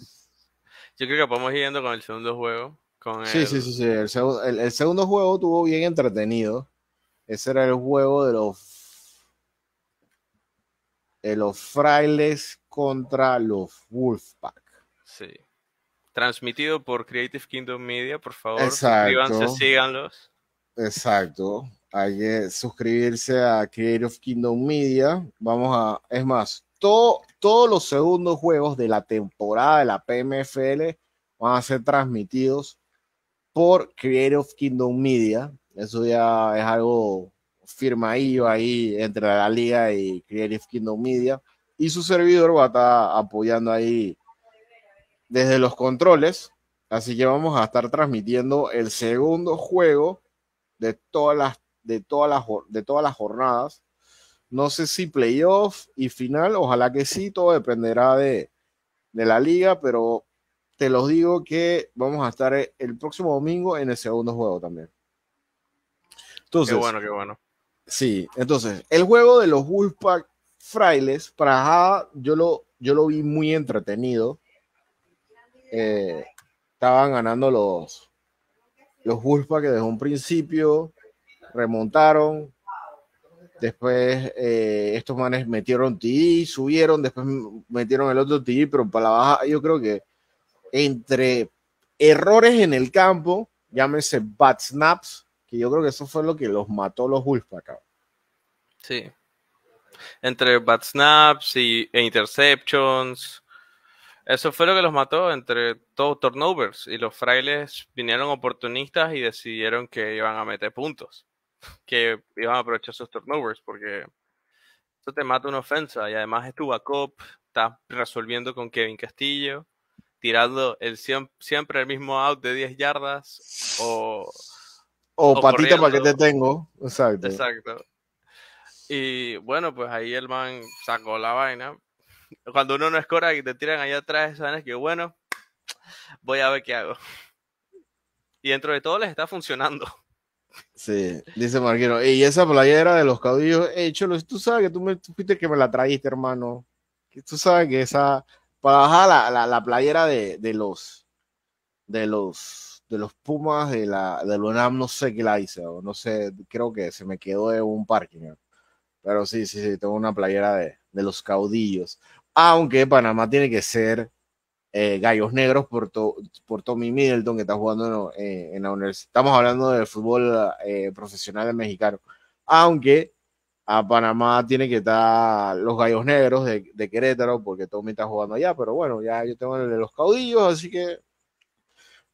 Yo creo que vamos ir yendo con el segundo juego sí, el... sí, sí, El, segundo juego tuvo bien entretenido. Ese era el juego de los, de los frailes contra los Wolfpack. Sí. Transmitido por Creative Kingdom Media, por favor. Exacto. síganlos. Exacto. Hay que suscribirse a Creative Kingdom Media. Vamos a, es más, todos los segundos juegos de la temporada de la PMFL van a ser transmitidos por Creative Kingdom Media. Eso ya es algo firmadillo ahí entre la liga y Creative Kingdom Media. Y su servidor va a estar apoyando ahí desde los controles. Así que vamos a estar transmitiendo el segundo juego de todas las, de todas las, de todas las jornadas. No sé si playoff y final, ojalá que sí, todo dependerá de, de la liga, pero te los digo que vamos a estar eh, el próximo domingo en el segundo juego también. qué bueno, qué bueno. Sí, entonces, el juego de los Wolfpack Frailes para Java, yo lo, yo lo vi muy entretenido. Eh, estaban ganando los, los Wolfpack desde un principio, remontaron. Después eh, estos manes metieron TI, subieron, después metieron el otro TI, pero para la baja yo creo que entre errores en el campo, llámese bad snaps, que yo creo que eso fue lo que los mató los acá Sí. Entre bad snaps y, e interceptions. Eso fue lo que los mató entre todos turnovers y los frailes vinieron oportunistas y decidieron que iban a meter puntos, que iban a aprovechar sus turnovers porque eso te mata una ofensa y además es tu backup, estás resolviendo con Kevin Castillo tirando el siempre el mismo out de 10 yardas o... O, patita para que te tengo, exacto. Exacto. Y bueno, pues ahí el man sacó la vaina. Cuando uno no escora y te tiran allá atrás, sabes que bueno, voy a ver qué hago. Y dentro de todo les está funcionando. Sí, dice Marquero. Y esa playera de los caudillos, hecho eh, Cholo, tú sabes que tú, me, fuiste que me la trajiste, hermano. tú sabes que esa para pues, bajar la, la, la playera de, de, los de los de los Pumas de la de UNAM, no sé qué la hice, o no sé, creo que se me quedó de un parking. Pero sí, sí, sí, tengo una playera de, de los caudillos. Aunque Panamá tiene que ser eh, Gallos Negros por, to, por Tommy Middleton, que está jugando en, eh, la universidad. Estamos hablando del fútbol eh, profesional mexicano. Aunque a Panamá tiene que estar los Gallos Negros de, Querétaro, porque todo me está jugando allá, pero bueno, ya yo tengo el de los caudillos, así que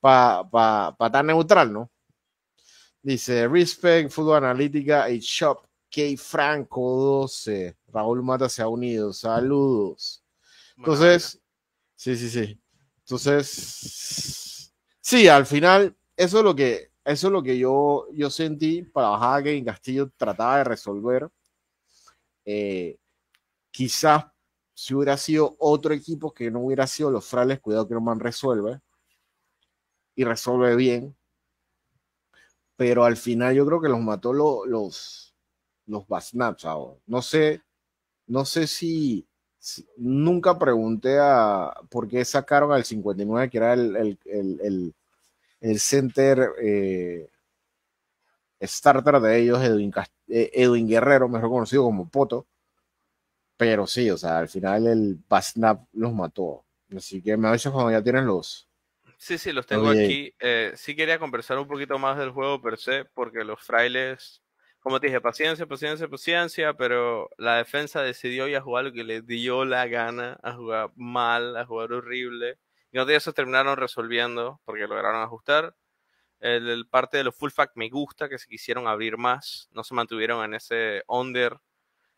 para pa, estar neutral, ¿no? Dice Respect, Fútbol Analítica y Shop K Franco 12. Raúl Mata se ha unido. Saludos. Entonces, sí, sí, sí. Entonces, sí, al final, eso es lo que, eso es lo que yo, yo sentí para bajar que en Castillo trataba de resolver eh, quizás si hubiera sido otro equipo que no hubiera sido los frales, cuidado que man resuelve y resuelve bien, pero al final yo creo que los mató los los Basnaps No sé, no sé si, nunca pregunté a por qué sacaron al 59 que era el, el, el, el, center eh, starter de ellos, Edwin, Cast e, Edwin Guerrero, mejor conocido como Poto. Pero sí, o sea, al final el Basnap los mató. Así que me avisas cuando ya tienen los. Sí, sí, los tengo aquí. Eh, sí quería conversar un poquito más del juego per se, porque los frailes, como te dije, paciencia, paciencia, paciencia, pero la defensa decidió ya jugar lo que le dio la gana, a jugar mal, a jugar horrible. Y no días se terminaron resolviendo, porque lograron ajustar el, parte de los full fact me gusta que se quisieron abrir más, no se mantuvieron en ese under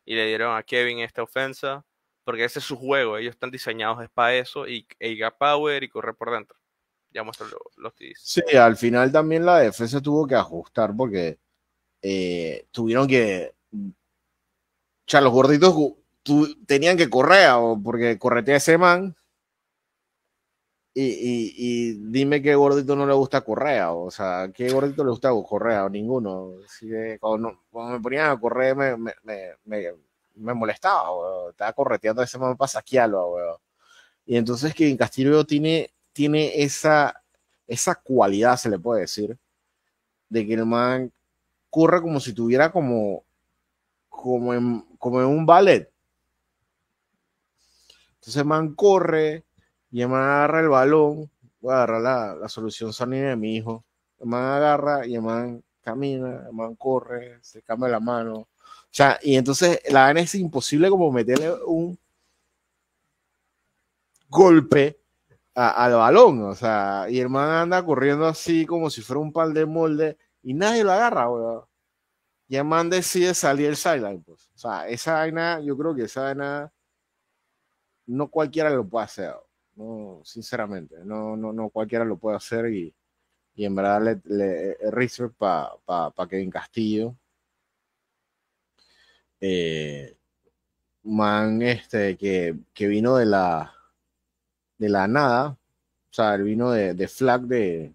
y le dieron a Kevin esta ofensa, porque ese es su juego, ellos están diseñados es para eso y Eiga Power y correr por dentro. Ya muestro lo que dice Sí, al final también la defensa tuvo que ajustar porque eh, tuvieron que. O sea, los gorditos tenían que correr, o porque corretea ese man y, dime qué gordito no le gusta Correa, o sea, qué gordito le gusta Correa, o ninguno. cuando, me ponían a correr me, molestaba, estaba correteando ese man para saquearlo, weón. Y entonces que Castillo tiene, tiene esa, esa cualidad, se le puede decir, de que el man corre como si tuviera como, como, como en un ballet. Entonces el man corre y el agarra el balón, voy a agarrar la, solución sanita de mi hijo. El agarra y el camina, el corre, se cambia la mano. O sea, y entonces la vaina es imposible como meterle un golpe al balón, o sea, y el man anda corriendo así como si fuera un pal de molde y nadie lo agarra, weón. Y el man decide salir el sideline, pues. O sea, esa vaina, yo creo que esa vaina no cualquiera lo puede hacer. No, sinceramente, no, no, no cualquiera lo puede hacer y, en verdad le, le para pa, pa Kevin Castillo. Eh, man este que, vino de la de la nada, o sea, él vino de, de Flag de,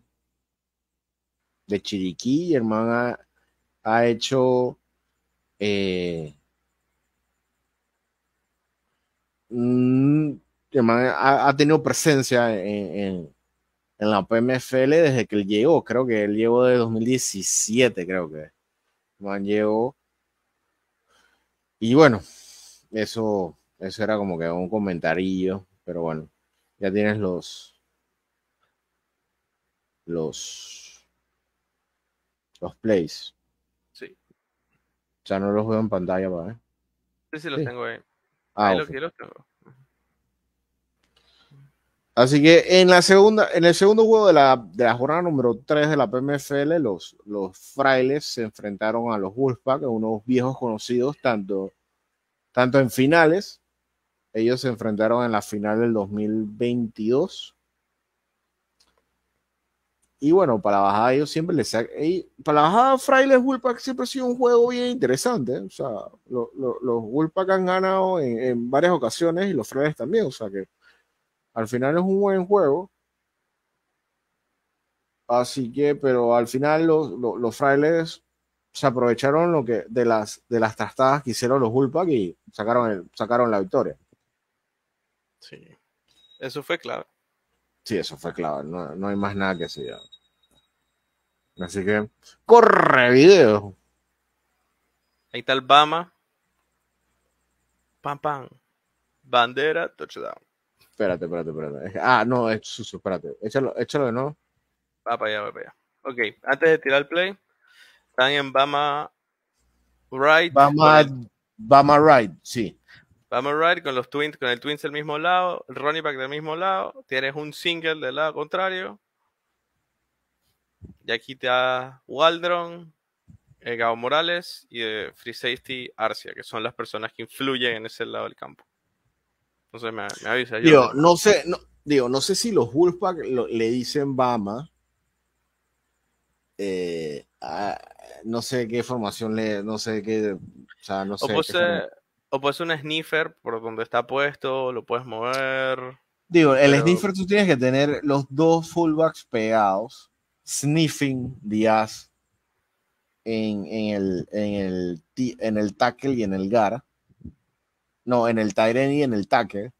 de Chiriquí y el man ha, hecho eh, mm, ha, tenido presencia en, la PMFL desde que él llegó. Creo que él llegó de 2017, creo que. man llegó. Y bueno, eso, eso era como que un comentario, pero bueno, ya tienes los los los plays. Sí. Ya no los veo en pantalla, ¿vale? Sí, sí los tengo ahí. Ah, los tengo. Así que en la segunda, en el segundo juego de la, de la jornada número 3 de la PMFL, los, los frailes se enfrentaron a los Wolfpack, unos viejos conocidos, tanto, tanto en finales. Ellos se enfrentaron en la final del 2022. Y bueno, para la bajada ellos siempre les Para la bajada Frailes Wolfpack siempre ha sido un juego bien interesante. O sea, los los Wolfpack han ganado en, en varias ocasiones y los Frailes también. O sea que al final es un buen juego. Así que, pero al final los, los, frailes se aprovecharon lo que, de, las, de las trastadas que hicieron los Hulpak y sacaron, el, sacaron la victoria. Sí, eso fue clave. Sí, eso fue clave. No, hay más nada que decir Así que, corre video. Ahí está el Bama. Pam, pam. Bandera, touchdown. Espérate, espérate, espérate. Ah, no, es espérate. Échalo, échalo de nuevo. Va para allá, va para allá. Ok, antes de tirar el play, están en Bama Right. Bama, Right, sí. Bama Right con los Twins, con el Twins del mismo lado, el Ronnie Pack del mismo lado, tienes un single del lado contrario. Y aquí te da Waldron, eh, Gabo Morales y eh, Free Safety Arcia, que son las personas que influyen en ese lado del campo no sé, me avisa. Yo. no sé, no, digo, no sé si los Wolfpack le dicen Bama. Eh, no sé qué formación le, no sé qué, o sea, no O un sniffer por donde está puesto, lo puedes mover. Digo, el sniffer tú tienes que tener los dos fullbacks pegados, sniffing Díaz en, en, el, el, en el tackle y en el gar no, en el Tyren y en el Taker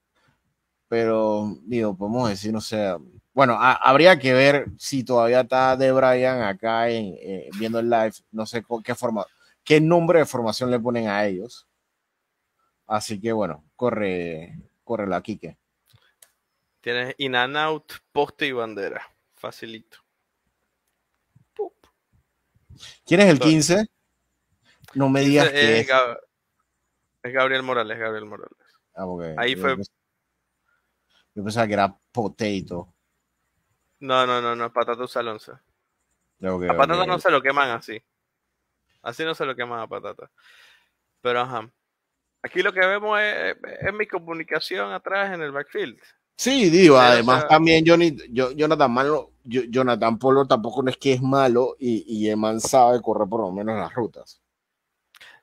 Pero, digo, podemos decir, no sé, bueno, habría que ver si todavía está De Brian acá eh, viendo el live, no sé qué forma, qué nombre de formación le ponen a ellos. Así que bueno, corre, corre la Kike. Tienes in and out, poste y bandera. Facilito. ¿Quién es el 15? No me digas. que es Gabriel Morales, Gabriel Morales. Ah, porque Ahí fue. yo pensaba que era Potato. No, no, no, no, Patata usa Alonso. a Patata no se lo queman así. Así no se lo queman a Patata. Pero ajá. Aquí lo que vemos es, mi comunicación atrás en el backfield. Sí, digo, además también yo, Jonathan, Malo, Jonathan Polo tampoco es que es malo y, y Eman sabe correr por lo menos las rutas.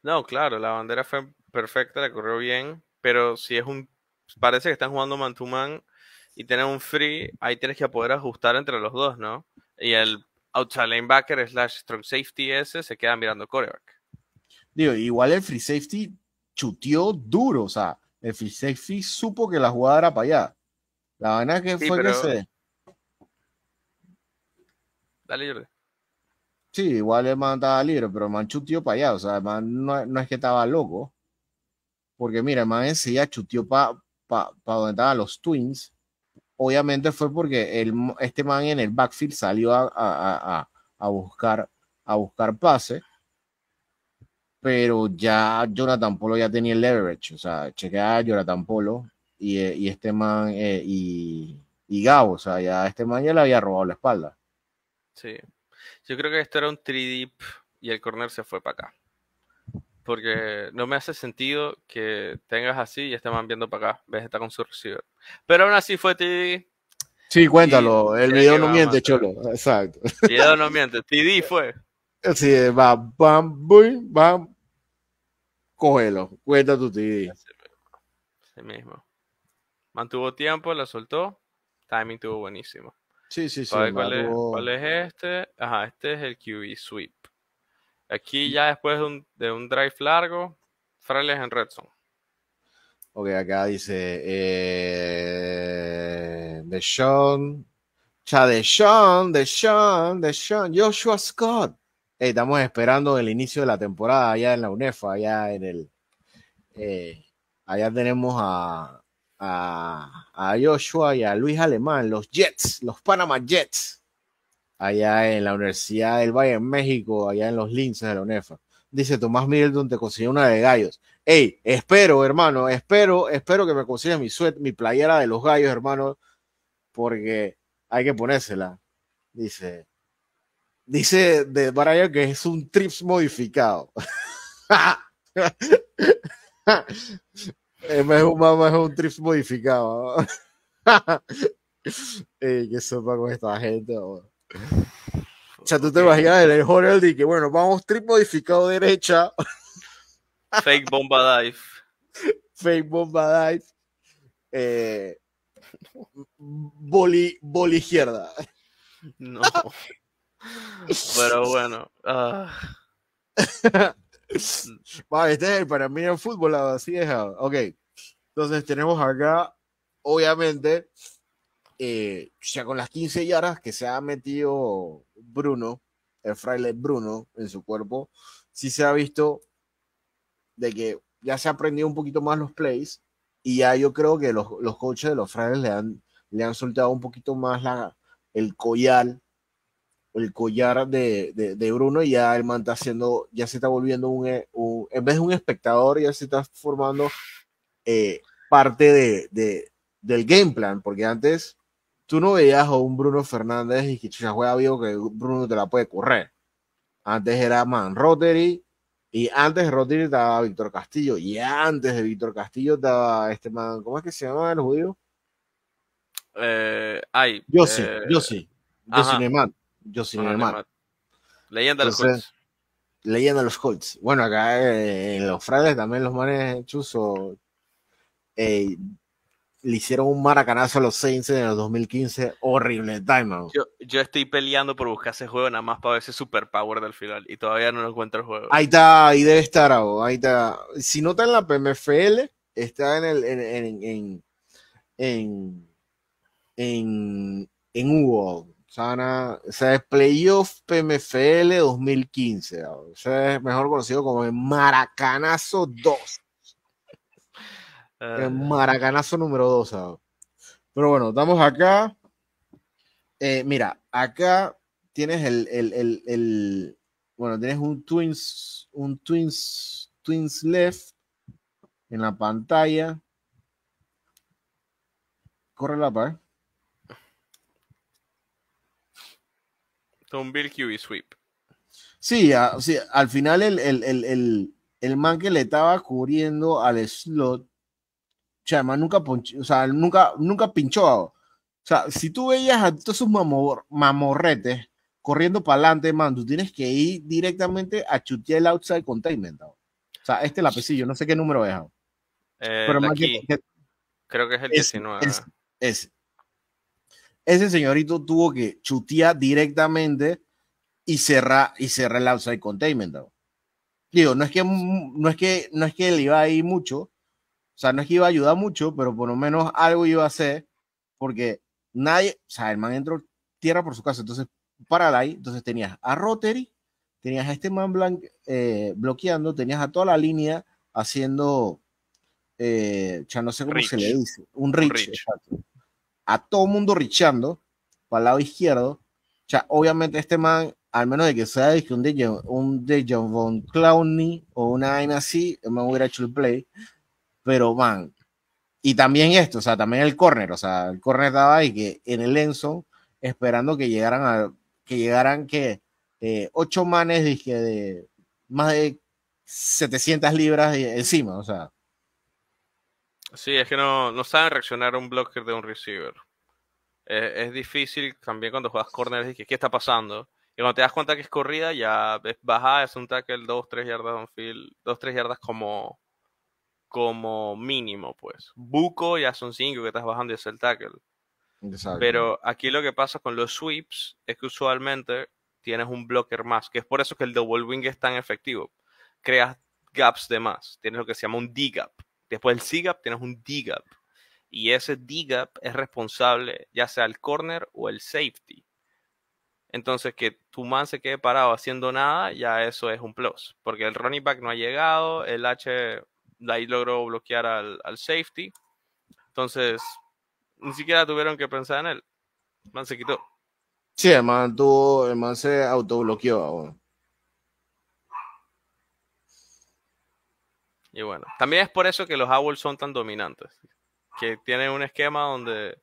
No, claro, la bandera fue perfecta, le corrió bien, pero si es un, parece que están jugando man to man y tienen un free, ahí tienes que poder ajustar entre los dos, ¿no? Y el outside linebacker slash strong safety ese se queda mirando coreback. Digo, igual el free safety chuteó duro, o sea, el free safety supo que la jugada era para allá. La es que fue ese que se... Dale, Sí, igual el man estaba libre, pero el man chuteó para allá, o sea, no es que estaba loco porque mira, el man enseguida chuteó para pa, pa donde estaban los Twins. Obviamente fue porque el, este man en el backfield salió a, buscar a buscar pase, pero ya Jonathan Polo ya tenía el leverage, o sea, chequea Jonathan Polo y, eh, este man eh, y, y Gabo, o sea, ya este man ya le había robado la espalda. Sí, yo creo que esto era un 3 deep y el corner se fue para acá porque no me hace sentido que tengas así y estemos viendo para acá. Ves, está con su receiver. Pero aún así fue TD. Sí, cuéntalo. el video no miente, cholo. Exacto. El video no miente. TD fue. Sí, va, bam, boom, bam. Cógelo. Cuenta tu TD. Así mismo. Mantuvo tiempo, la soltó. Timing tuvo buenísimo. Sí, sí, sí. ¿cuál, es, este? Ajá, este es el QB Sweep. Aquí ya después de un, drive largo, Frailes en red zone. Ok, acá dice eh, de Sean, cha de Sean, de Sean, de Sean, Joshua Scott. estamos esperando el inicio de la temporada allá en la UNEFA, allá en el, eh, allá tenemos a, a, a Joshua y a Luis Alemán, los Jets, los Panama Jets allá en la Universidad del Valle en México, allá en los linces de la UNEFA. Dice Tomás Middleton, te consiguió una de gallos. Hey, espero, hermano, espero, espero que me consigas mi mi playera de los gallos, hermano, porque hay que ponérsela. Dice, dice de Baraya que es un trips modificado. es un trips modificado. qué que sopa con esta gente. O sea, tú te imaginas el Horrell y que bueno, vamos trip modificado derecha. Fake bomba dive. Fake bomba dive. Eh, boli, boli izquierda. No. Pero bueno. Ah. este es el para mí el fútbol, así es. Ah, ok. Entonces tenemos acá, obviamente, eh, ya con las 15 yardas que se ha metido Bruno, el fraile Bruno en su cuerpo, sí se ha visto de que ya se ha aprendido un poquito más los plays y ya yo creo que los, los coaches de los frailes le han, le han soltado un poquito más la, el collar el collar de, de, Bruno y ya el man está haciendo, ya se está volviendo un, eh, en vez de un espectador, ya se está formando eh, parte de, del game plan, porque antes tú no veías a un Bruno Fernández y que chucha juega vivo que Bruno te la puede correr. Antes era Man Rotary y antes de Rotary estaba Víctor Castillo y antes de Víctor Castillo estaba este man, ¿cómo es que se llama el judío? Eh, ay, yo sí, yo sí, yo sí, man. yo sí, man. Leyenda de los Colts. Leyenda de los Colts. Bueno, acá eh, en los frailes también los manes chusos eh, le hicieron un maracanazo a los Saints en el 2015, horrible, Diamond. Yo, yo estoy peleando por buscar ese juego nada más para ver ese superpower del final y todavía no lo encuentro el juego. Ahí está, ahí debe estar, ahí está. Si no está en la PMFL, está en el en en en en, en, Hugo. o sea, es Playoff PMFL 2015, o sea, es mejor conocido como el Maracanazo 2. Ah, maracanazo número 2, Pero bueno, estamos acá. Eh, mira, acá tienes el, el, el, el, bueno, tienes un twins, un twins, twins left en la pantalla. Corre la par. Tom Bill QB Sweep. Sí, al final el, el, el, el, man que le estaba cubriendo al slot nunca o sea, nunca, nunca pinchó. O sea, si tú veías a todos esos mamorretes corriendo para adelante, man, tú tienes que ir directamente a chutear el outside containment. ¿o? sea, este lapicillo, no sé qué número es. Eh, creo que es el 19. ese señorito tuvo que chutear directamente y cerrar y cerrar el outside containment. Digo, no es que no es que no es que le iba a ir mucho, o sea, no es que iba a ayudar mucho, pero por lo menos algo iba a hacer, porque nadie, o sea, el man entró tierra por su casa. Entonces, para la entonces tenías a Rotary, tenías a este man blanco eh, bloqueando, tenías a toda la línea haciendo, eh, ya no sé cómo se le dice, un rich, a todo mundo richando para el lado izquierdo. O sea, obviamente este man, al menos de que sea un de un von Clowney o una vaina así, el man hubiera hecho el play pero van. y también esto, o sea, también el corner, o sea, el corner estaba ahí que en el Enzo esperando que llegaran a que llegaran que eh, ocho manes dije de más de 700 libras encima, o sea. Sí, es que no, no saben reaccionar a un blocker de un receiver. es difícil también cuando juegas y que ¿qué está pasando? Y cuando te das cuenta que es corrida, ya ves baja, es un tackle, dos, tres yardas on field, dos tres yardas como, como mínimo, pues. Buco ya son cinco que estás bajando y es el tackle. Pero aquí lo que pasa con los sweeps es que usualmente tienes un blocker más, que es por eso que el double wing es tan efectivo. Creas gaps de más, tienes lo que se llama un D-gap. Después del C-gap tienes un D-gap. Y ese D-gap es responsable ya sea el corner o el safety. Entonces, que tu man se quede parado haciendo nada, ya eso es un plus. Porque el running back no ha llegado, el H ahí logró bloquear al, safety. Entonces, ni siquiera tuvieron que pensar en él. man se quitó. Sí, el man, se autobloqueó Y bueno, también es por eso que los Owls son tan dominantes. Que tienen un esquema donde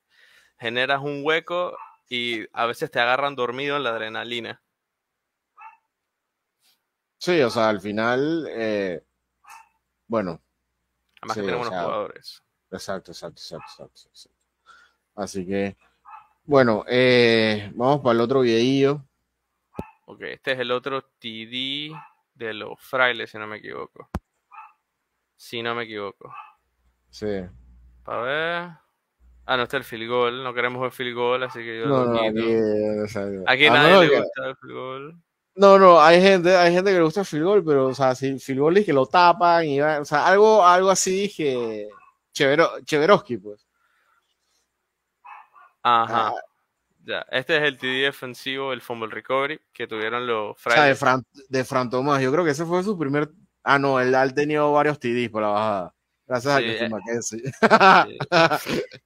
generas un hueco y a veces te agarran dormido en la adrenalina. Sí, o sea, al final, eh, bueno, más que tenemos jugadores. Exacto, exacto, exacto, exacto, Así que, bueno, eh, vamos para el otro video Ok, este es el otro TD de los frailes, si no me equivoco. Si no me equivoco. Sí. A ver. Ah, no está el field goal. No queremos el field goal, así que yo no, lo no, Aquí, nadie le gusta el field goal. No, no, hay gente, que le gusta el field goal, pero, o sea, si field goal es que lo tapan y va, o sea, algo, algo así dije, Chevero, Cheveroski, pues. Ajá. Ah. Ya, este es el TD defensivo, el fumble recovery que tuvieron los Fridays. O sea, de Fran, Tomás, yo creo que ese fue su primer. Ah, no, él ha tenido varios TDs por la bajada. Gracias a que eh,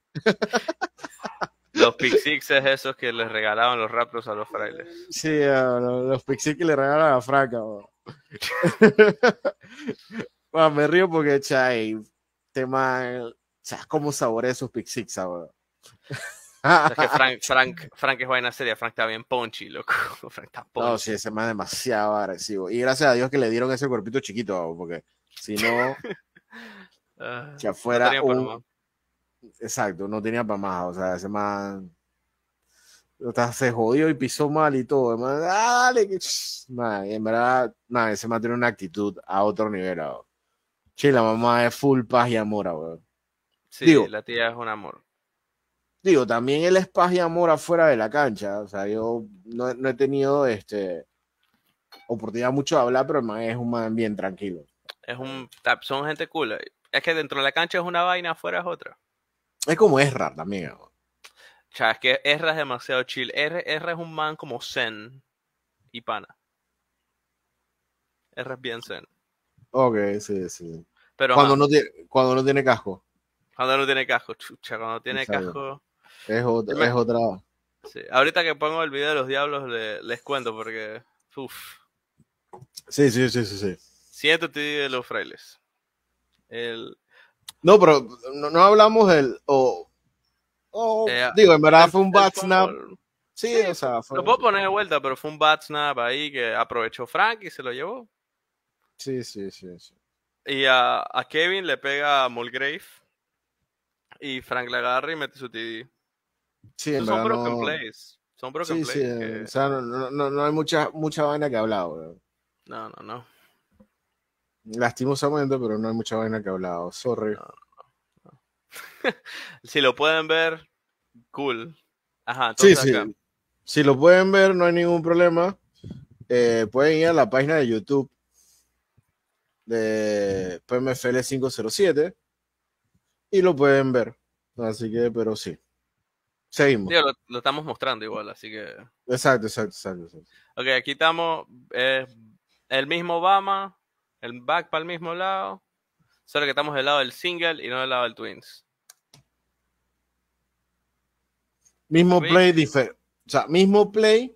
Los pixixes esos que les regalaban los raptors a los frailes. Sí, los pixixes que le regalaban a Franca. me río porque, chay, tema, o cómo saborea esos pixixes, ah, ahora? que Frank, Frank, Frank es vaina serie. Frank está bien ponchi, loco. Frank está ponchi. No, sí, ese más demasiado agresivo. Y gracias a Dios que le dieron ese cuerpito chiquito, ah, porque si no, ya ah, fuera un, Exacto, no tenía para más. O sea, ese man se jodió y pisó mal y todo. Ah, dale, en verdad, ese man tiene una actitud a otro nivel. la mamá es full paz y amor, weón. Sí, la tía es un amor. Digo, también él es paz y amor afuera de la cancha. O sea, yo no, he tenido este oportunidad mucho de hablar, pero el man es un man bien tranquilo. Es un, son gente cool. Es que dentro de la cancha es una vaina, afuera es otra. Es como Errar, también. O es que R es demasiado chill. R es un man como zen y pana. R es bien zen. Ok, sí, sí. Pero, cuando, no tiene, cuando no tiene casco. Cuando no tiene casco, chucha. Cuando tiene casco. Es otra. Ahorita que pongo el video de los diablos les cuento porque. Uf. Sí, sí, sí, sí. sí. Siento, de los frailes. El, no, pero no, hablamos del. O, oh, digo, en verdad fue un bat snap. Sí, o sea. Lo puedo poner de vuelta, pero fue un bat snap ahí que aprovechó Frank y se lo llevó. Sí, sí, sí. sí. Y a, Kevin le pega a Mulgrave. Y Frank le y mete su TD. Sí, son broken plays. Son broken plays. Sí, O sea, no, no, hay mucha, mucha vaina que ha hablado. No, no, no. Lastimosamente, pero no hay mucha vaina que ha hablado. Sorry. si lo pueden ver, cool. Ajá, sí, Si lo pueden ver, no hay ningún problema. Eh, pueden ir a la página de YouTube de PMFL 507 y lo pueden ver. Así que, pero sí. Seguimos. lo, estamos mostrando igual, así que. Exacto, exacto, exacto. okay Ok, aquí estamos. el mismo Obama, el back para el mismo lado. Solo que estamos del lado del single y no del lado del twins. Mismo play O sea, mismo play.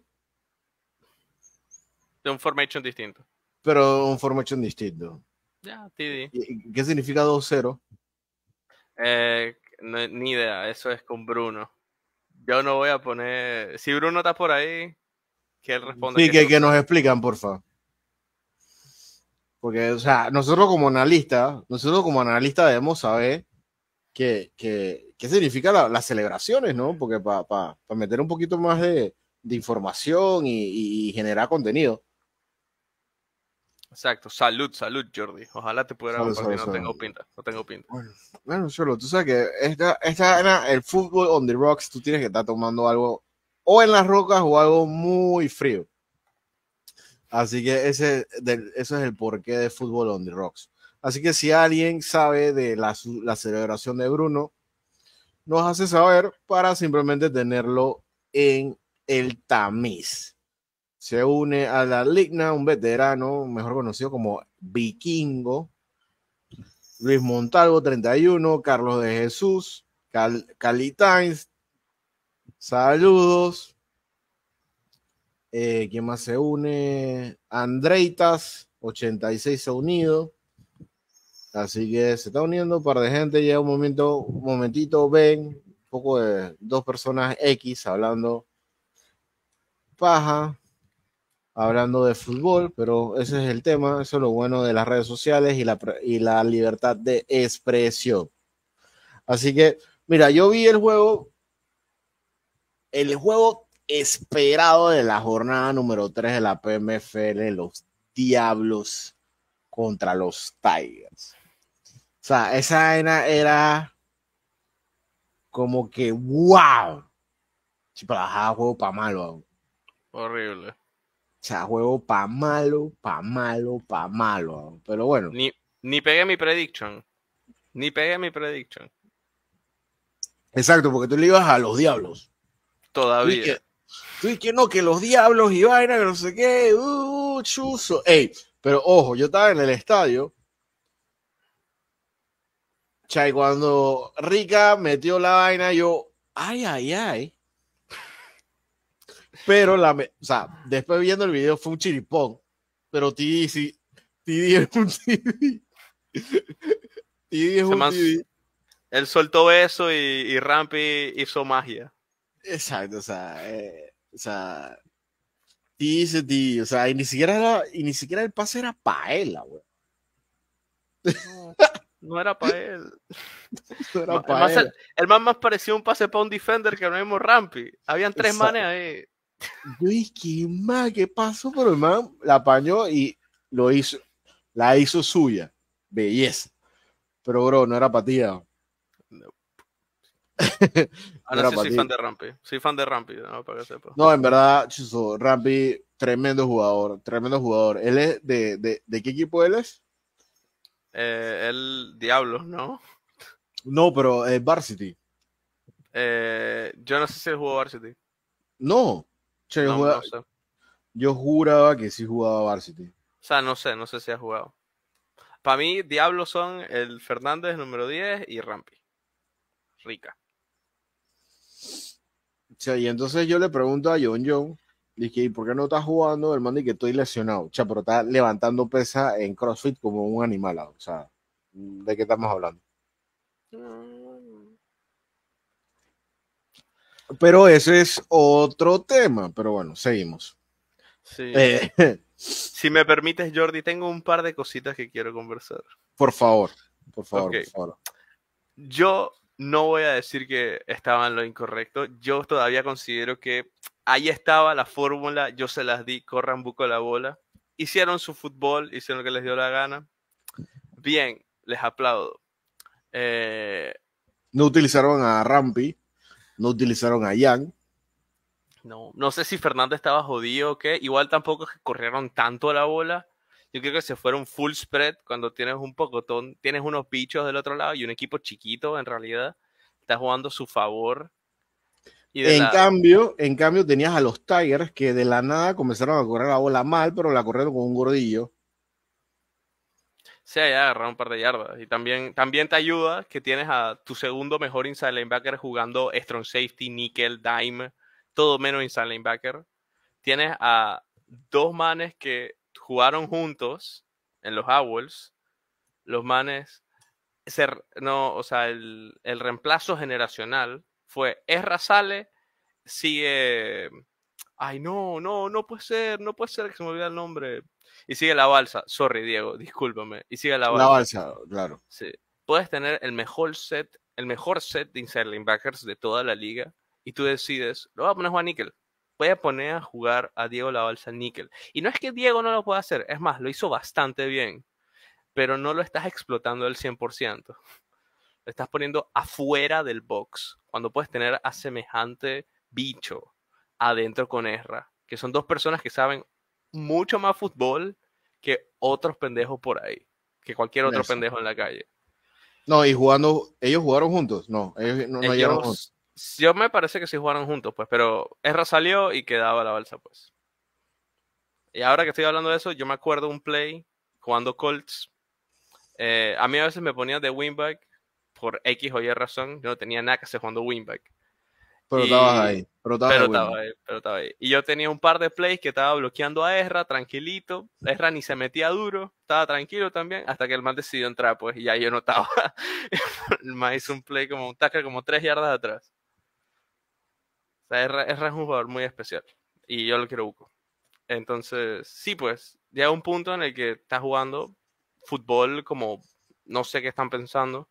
De un formation distinto. Pero un formation distinto. Ya, ¿Qué significa 2-0? Eh, ni idea, eso es con Bruno. Yo no voy a poner. Si Bruno está por ahí, que él responda. Sí, que, que, nos explican, por favor. Porque, o sea, nosotros como analistas, nosotros como analistas debemos saber qué, qué, significa las celebraciones, ¿no? Porque para pa, meter un poquito más de, información y, generar contenido. Exacto, salud, salud, Jordi. Ojalá te pudiera no tengo pinta, no tengo pinta. Bueno, solo tú sabes que esta, esta el fútbol on the rocks, tú tienes que estar tomando algo o en las rocas o algo muy frío. Así que ese, eso es el porqué de Fútbol on the Rocks. Así que si alguien sabe de la, celebración de Bruno, nos hace saber para simplemente tenerlo en el tamiz. Se une a la Ligna, un veterano, mejor conocido como Vikingo, Luis Montalvo, 31, Carlos de Jesús, Cali Calitains, saludos, eh, ¿Quién más se une? Andreitas, 86 se ha unido. Así que se está uniendo un par de gente. Llega un momento, un momentito, ven, un poco de dos personas X hablando paja, hablando de fútbol, pero ese es el tema. Eso es lo bueno de las redes sociales y la, y la libertad de expresión. Así que, mira, yo vi el juego. El juego esperado de la jornada número 3 de la PMFL, los Diablos contra los Tigers. O sea, esa era como que wow. Chipalajá, juego pa' malo. Horrible. O sea, juego pa' malo, pa' malo, pa' malo. Pero bueno. Ni, ni pegué mi prediction. Ni pegué mi prediction. Exacto, porque tú le ibas a los diablos. Todavía tú dices que no, que los diablos y vaina, que no sé qué, uh, uh, chuzo. Ey, pero ojo, yo estaba en el estadio. Chay, cuando Rica metió la vaina, yo, ay, ay, ay. Pero la, o sea, después viendo el video fue un chiripón. Pero TD sí, TD es un TD. TD es un TD. Él soltó eso y, y Rampi hizo magia. Exacto, o sea, eh, o sea, dice, ti, o sea, y ni siquiera, y ni siquiera el pase era para él, güey. No, era para él. era pa el, más, él. el, más más parecía un pase para un defender que el mismo Rampi. Habían tres manes ahí. dije, qué más, qué pasó, pero el man la apañó y lo hizo, la hizo suya. Belleza. Pero, bro, no era para ti. Ahora sí soy fan de Rampi. Soy fan de Rampi, no, en verdad, Chuzo, Rampi, tremendo jugador, tremendo jugador. ¿Él es de, qué equipo él es? Eh, el Diablo, ¿no? No, pero es Varsity. Eh, yo no sé si él jugó Varsity. No. yo, juraba que sí jugaba Varsity. O sea, no sé, no sé si ha jugado. Para mí, Diablo son el Fernández número 10 y Rampi. Rica y entonces yo le pregunto a John John, dije, ¿y por qué no estás jugando? El y que estoy lesionado. O sea, pero está levantando pesa en CrossFit como un animal. O sea, ¿de qué estamos hablando? Pero ese es otro tema. Pero bueno, seguimos. Sí. Eh, si me permites, Jordi, tengo un par de cositas que quiero conversar. Por favor, por favor, por favor. Yo no voy a decir que estaban lo incorrecto. Yo todavía considero que ahí estaba la fórmula, yo se las di, corran buco la bola. Hicieron su fútbol, hicieron lo que les dio la gana. Bien, les aplaudo. Eh, no utilizaron a Rampi, no utilizaron a Yang. No, no sé si Fernando estaba jodido o qué. Igual tampoco corrieron tanto la bola. Yo creo que se fueron full spread cuando tienes un pocotón, tienes unos bichos del otro lado y un equipo chiquito en realidad está jugando a su favor. en, cambio, en cambio, tenías a los Tigers que de la nada comenzaron a correr la bola mal, pero la corrieron con un gordillo. se ya agarraron un par de yardas. Y también, también te ayuda que tienes a tu segundo mejor inside linebacker jugando strong safety, nickel, dime, todo menos inside linebacker. Tienes a dos manes que jugaron juntos en los Owls, los manes, no, o sea, el, reemplazo generacional fue esra Sale, sigue, ay no, no, no puede ser, no puede ser que se me olvide el nombre, y sigue la balsa, sorry Diego, discúlpame, y sigue la balsa. La balsa, claro. Sí. Puedes tener el mejor set, el mejor set de inserling backers de toda la liga, y tú decides, lo voy a poner Juan Nickel voy a poner a jugar a Diego la balsa níquel. Y no es que Diego no lo pueda hacer, es más, lo hizo bastante bien, pero no lo estás explotando al 100%. Lo estás poniendo afuera del box, cuando puedes tener a semejante bicho adentro con erra que son dos personas que saben mucho más fútbol que otros pendejos por ahí, que cualquier otro pendejo en la calle. No, y jugando, ellos jugaron juntos, no, ellos no, ellos, juntos yo me parece que sí jugaron juntos, pues, pero Erra salió y quedaba la balsa, pues. Y ahora que estoy hablando de eso, yo me acuerdo un play jugando Colts. Eh, a mí a veces me ponía de Winback por X o Y razón. Yo no tenía nada que hacer jugando winback Pero ahí. Pero, estaba, ahí, pero estaba ahí. Y yo tenía un par de plays que estaba bloqueando a Erra tranquilito. Erra ni se metía duro, estaba tranquilo también, hasta que el man decidió entrar, pues, y ahí yo no estaba. el man hizo un play como un tackle como tres yardas atrás es un jugador muy especial y yo lo quiero buco Entonces, sí, pues, llega un punto en el que estás jugando fútbol como no sé qué están pensando.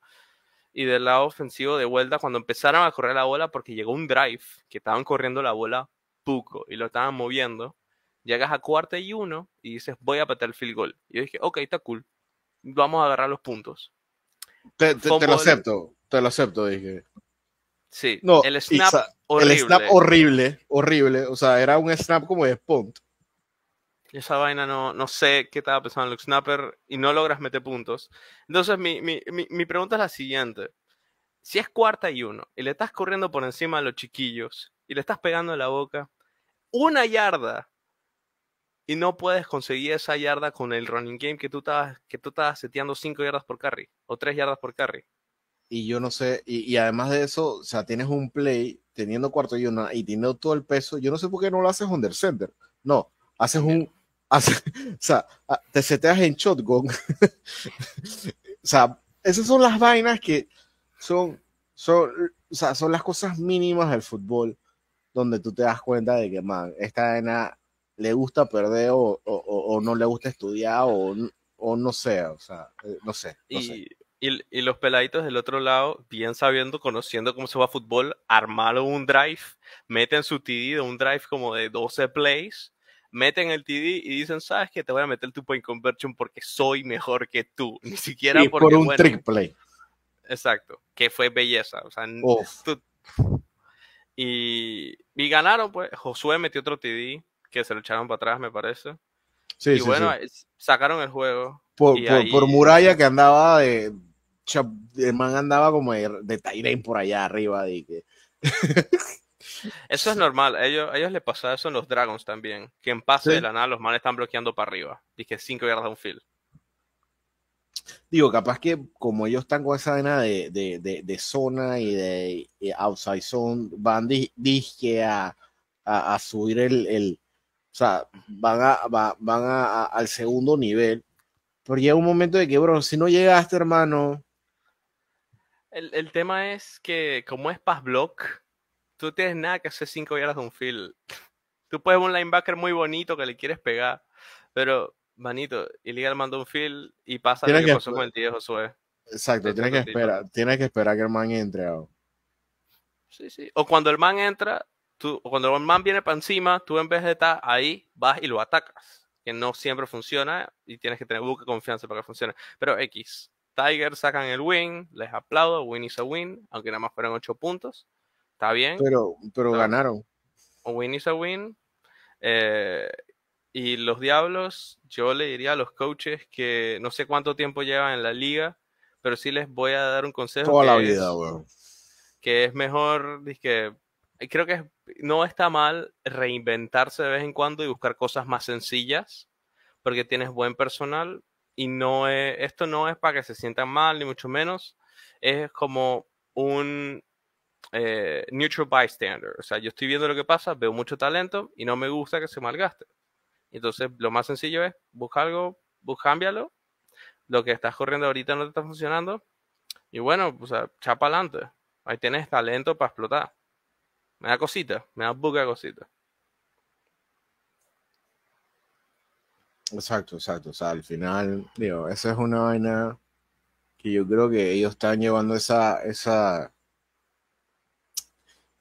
Y del lado ofensivo de vuelta, cuando empezaron a correr la bola, porque llegó un drive, que estaban corriendo la bola poco y lo estaban moviendo, llegas a cuarta y uno y dices, voy a patear el field goal. Y yo dije, ok, está cool, vamos a agarrar los puntos. te lo acepto, te lo acepto, dije. Sí, el snap horrible. horrible, horrible. O sea, era un snap como de punt. Esa vaina no, no sé qué estaba pensando el snapper y no logras meter puntos. Entonces, mi, pregunta es la siguiente. Si es cuarta y uno y le estás corriendo por encima a los chiquillos y le estás pegando en la boca una yarda y no puedes conseguir esa yarda con el running game que tú estabas, que tú estabas seteando cinco yardas por carry o tres yardas por carry y yo no sé, y, además de eso, o sea, tienes un play teniendo cuarto y una y teniendo todo el peso, yo no sé por qué no lo haces under center, no, haces un, o sea, te seteas en shotgun, o sea, esas son las vainas que son, son, o sea, son las cosas mínimas del fútbol donde tú te das cuenta de que, man, esta vaina le gusta perder o, o, o no le gusta estudiar o, no sé, o sea, eh, no sé. No sé. Y, los peladitos del otro lado, bien sabiendo, conociendo cómo se va a fútbol, armaron un drive, meten su TD de un drive como de 12 plays, meten el TD y dicen, ¿sabes que Te voy a meter tu point conversion porque soy mejor que tú. Ni siquiera y por un trick play. Exacto, que fue belleza. O sea, y, ganaron, pues. Josué metió otro TD, que se lo echaron para atrás, me parece. Sí, y bueno, sacaron el juego por, Muralla que andaba de. El man andaba como de, de por allá arriba. eso es normal. ellos, ellos les pasa eso en los Dragons también. que en pase de la nada, los manes están bloqueando para arriba. que cinco yardas a un fill. Digo, capaz que como ellos están con esa vena de, zona y de eh, outside zone, van disque a, a, subir el, O sea, van, a, van a, al segundo nivel porque llega un momento de que, bro, si no llegaste, hermano. El, tema es que, como es pass block, tú tienes nada que hacer cinco horas de un fill. Tú puedes un linebacker muy bonito que le quieres pegar, pero, manito, y le mando un fill y pasa lo que, con el Exacto, tienes que, esperar, tienes que esperar que el man entre. O... Ah. Sí, sí. O cuando el man entra, tú, o cuando el man viene para encima, tú en vez de estar ahí, vas y lo atacas que no siempre funciona y tienes que tener buque confianza para que funcione. Pero X, Tiger sacan el win, les aplaudo, win is a win, aunque nada más fueron 8 puntos, está bien. Pero, pero ganaron. Win is a win. Eh, y los Diablos, yo le diría a los coaches que no sé cuánto tiempo llevan en la liga, pero sí les voy a dar un consejo. Toda la vida, es, Que es mejor, que creo que es no está mal reinventarse de vez en cuando y buscar cosas más sencillas, porque tienes buen personal y no es, esto no es para que se sientan mal, ni mucho menos. Es como un eh, neutral bystander. O sea, yo estoy viendo lo que pasa, veo mucho talento y no me gusta que se malgaste. Entonces, lo más sencillo es busca algo, busca, cámbialo. Lo que estás corriendo ahorita no te está funcionando. Y bueno, o sea, chapa adelante. Ahí tienes talento para explotar. Me da cosita, me da poca cosita. Exacto, exacto. O sea, al final, digo, esa es una vaina que yo creo que ellos están llevando esa, esa,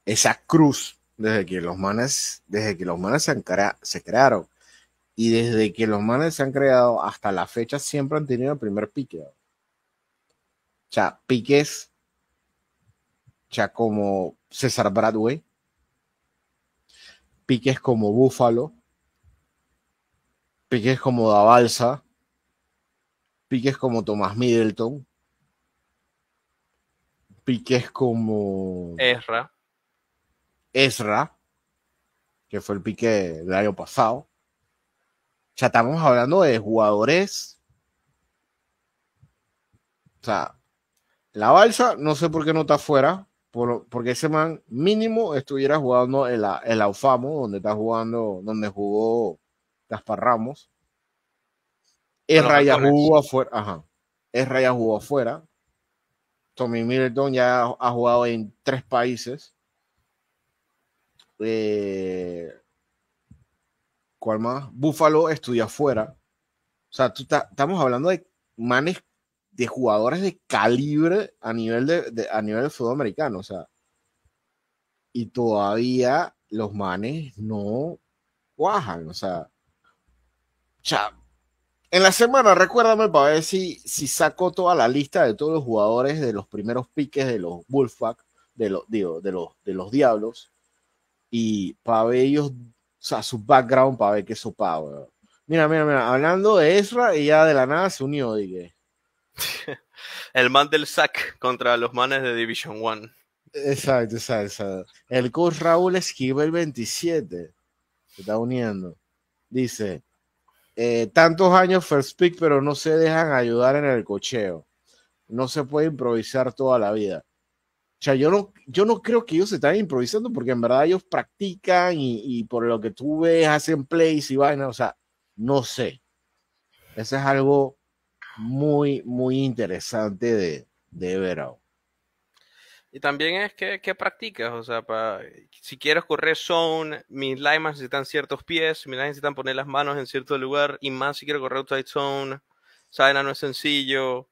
esa cruz desde que los manes, desde que los manes se, se crearon. Y desde que los manes se han creado hasta la fecha siempre han tenido el primer pique. O sea, piques, o sea, como César Bradway, piques como Búfalo, piques como Balsa, piques como Tomás Middleton, piques como Ezra. Ezra, que fue el pique del año pasado. Ya estamos hablando de jugadores. O sea, la balsa, no sé por qué no está afuera, porque ese man mínimo estuviera jugando el, el alfamo donde está jugando, donde jugó Gaspar Ramos. Es Raya jugó afuera, ajá. Es Raya jugó afuera. Tommy Middleton ya ha jugado en tres países. Eh, ¿Cuál más? Búfalo estudia afuera. O sea, tú estamos hablando de manes de jugadores de calibre a nivel de, a nivel sudamericano o sea, y todavía los manes no cuajan, o sea, ya, en la semana, recuérdame para ver si, si saco toda la lista de todos los jugadores de los primeros piques de los Bullfuck, de los, digo, de los, de los Diablos, y para ver ellos, o sea, su background, para ver qué sopa, Mira, mira, mira, hablando de Ezra, y ya de la nada se unió, dije. el man del sack contra los manes de Division One. Exacto, exacto, El coach Raúl Esquivel 27 se está uniendo. Dice, eh, tantos años first pick, pero no se dejan ayudar en el cocheo. No se puede improvisar toda la vida. O sea, yo no, yo no creo que ellos se estén improvisando porque en verdad ellos practican y, por lo que tú ves hacen plays y vainas. O sea, no sé. Ese es algo muy, muy interesante de, de ver Y también es que, practicas, o sea, si quieres correr zone, mis linemans necesitan ciertos pies, mis necesitan poner las manos en cierto lugar, y más si quiero correr outside zone, Saina no es sencillo,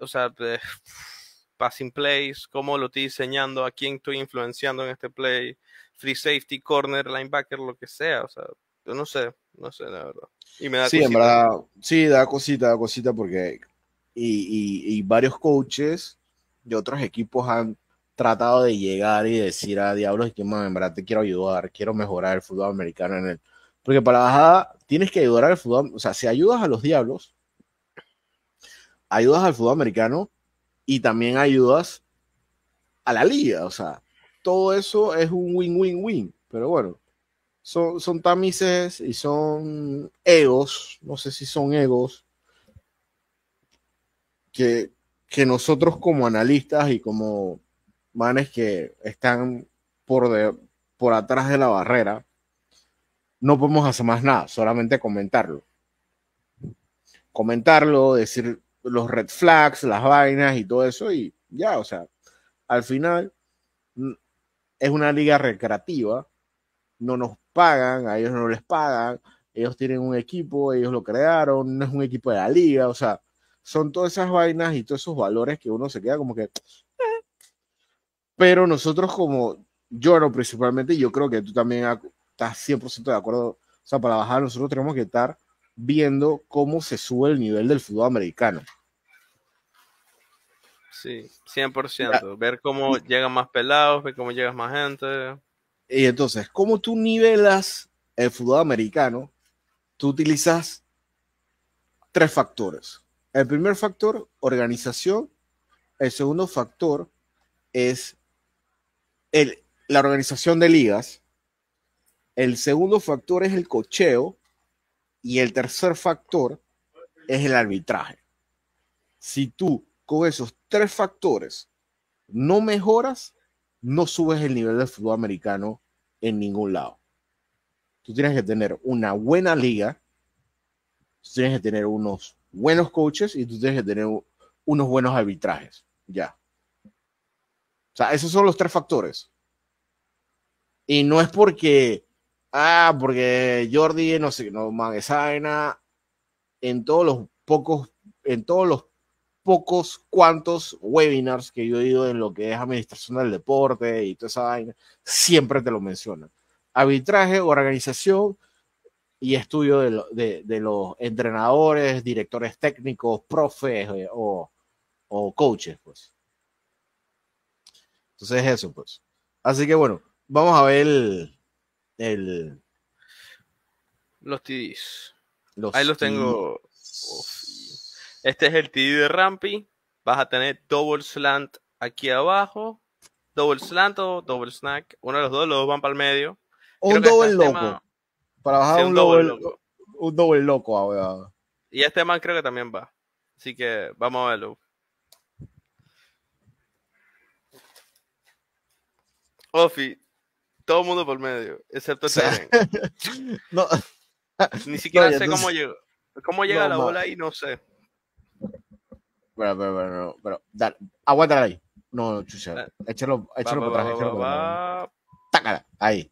o sea, passing plays, cómo lo estoy diseñando, a quién estoy influenciando en este play, free safety, corner, linebacker, lo que sea, o sea, yo no sé. No sé, la verdad. sí, en verdad, sí, da cosita, da cosita porque y, varios coaches de otros equipos han tratado de llegar y decir a ah, diablos que en verdad te quiero ayudar, quiero mejorar el fútbol americano en él. Porque para bajada tienes que ayudar al fútbol, o sea, si ayudas a los diablos, ayudas al fútbol americano y también ayudas a la liga, o sea, todo eso es un win-win-win, pero bueno, son, tamices y son egos, no sé si son egos, que, que nosotros como analistas y como manes que están por, de, por atrás de la barrera, no podemos hacer más nada, solamente comentarlo. Comentarlo, decir los red flags, las vainas y todo eso, y ya, o sea, al final mm, es una liga recreativa no nos pagan, a ellos no les pagan, ellos tienen un equipo, ellos lo crearon, no es un equipo de la liga, o sea, son todas esas vainas y todos esos valores que uno se queda como que... Eh. Pero nosotros como yo no principalmente, yo creo que tú también estás 100% de acuerdo, o sea, para bajar nosotros tenemos que estar viendo cómo se sube el nivel del fútbol americano. Sí, 100%. Ver cómo llegan más pelados, ver cómo llegan más gente. Y entonces, ¿cómo tú nivelas el fútbol americano? Tú utilizas tres factores. El primer factor, organización. El segundo factor es la organización de ligas. El segundo factor es el cocheo. Y el tercer factor es el arbitraje. Si tú con esos tres factores no mejoras, no subes el nivel del fútbol americano en ningún lado. Tú tienes que tener una buena liga, tienes que tener unos buenos coaches y tú tienes que tener unos buenos arbitrajes. Ya. O sea, esos son los tres factores. Y no es porque, ah, porque Jordi, no sé, no, man, en todos los pocos, en todos los pocos cuantos webinars que yo he ido en lo que es administración del deporte y toda esa vaina, siempre te lo mencionan. Arbitraje, organización y estudio de, los entrenadores, directores técnicos, profes eh, o, coaches, pues. Entonces eso, pues. Así que bueno, vamos a ver el... los TDs. Ahí los tengo. Este es el TD de Rampi. Vas a tener double slant aquí abajo. Double slant o double snack. Uno de los dos, los dos van para el medio. un double este loco. para bajar un, double, loco. Un double loco ah, Y este man creo que también va. Así que vamos a verlo. Ofi, todo el mundo por el medio, excepto este. Ni siquiera sé cómo llegó. ¿Cómo llega la bola ahí? No sé. Pero, pero, pero, pero dale, ahí. No, chucha. Ah, échalo, échalo atrás. Échalo Ahí.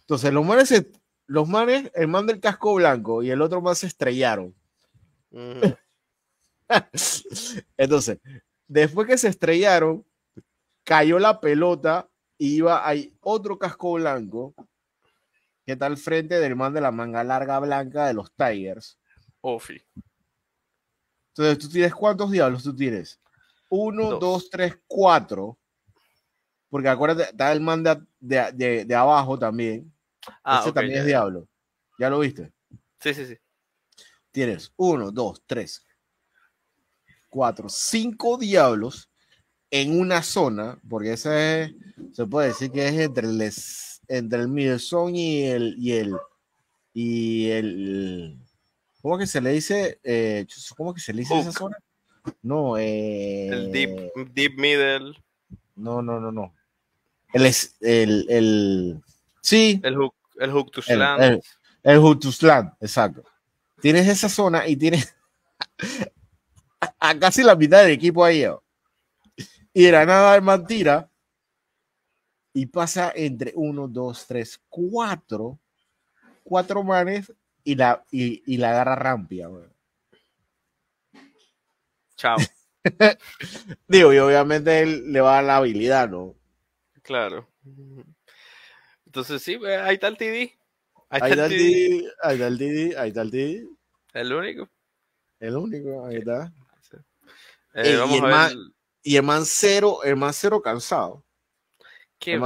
Entonces, los manes, los manes, el man del casco blanco y el otro man se estrellaron. Entonces, después que se estrellaron, cayó la pelota y iba hay otro casco blanco que está al frente del man de la manga larga blanca de los Tigers. Ofi. Entonces, ¿tú tienes cuántos diablos tú tienes? Uno, dos, tres, cuatro. Porque acuérdate, está el man de, abajo también. Ah, ese también es diablo. ¿Ya lo viste? Sí, sí, sí. Tienes uno, dos, tres, cuatro, cinco diablos en una zona, porque ese se puede decir que es entre el, entre el y el, y el, y el, ¿Cómo que se le dice? Eh, ¿Cómo que se le dice esa zona? No, eh, el deep, middle. No, no, no, no. El el, el sí. El hook, el hook to slant. El, hook to slant, exacto. Tienes esa zona y tienes a, casi la mitad del equipo ahí. Oh. Y era nada de mentira. Y pasa entre uno, dos, tres, cuatro, Cuatro manes y la, y, y la agarra rampia. Ah, Chao. Digo, y obviamente él le va a la habilidad, ¿no? Claro. Entonces sí, ahí está el TD. Ahí está el TD. Ahí está el TD. Ahí está el TD. El único. El único, ahí está. Eh, y, el a Man, cero, el man cero cansado. ¿Qué el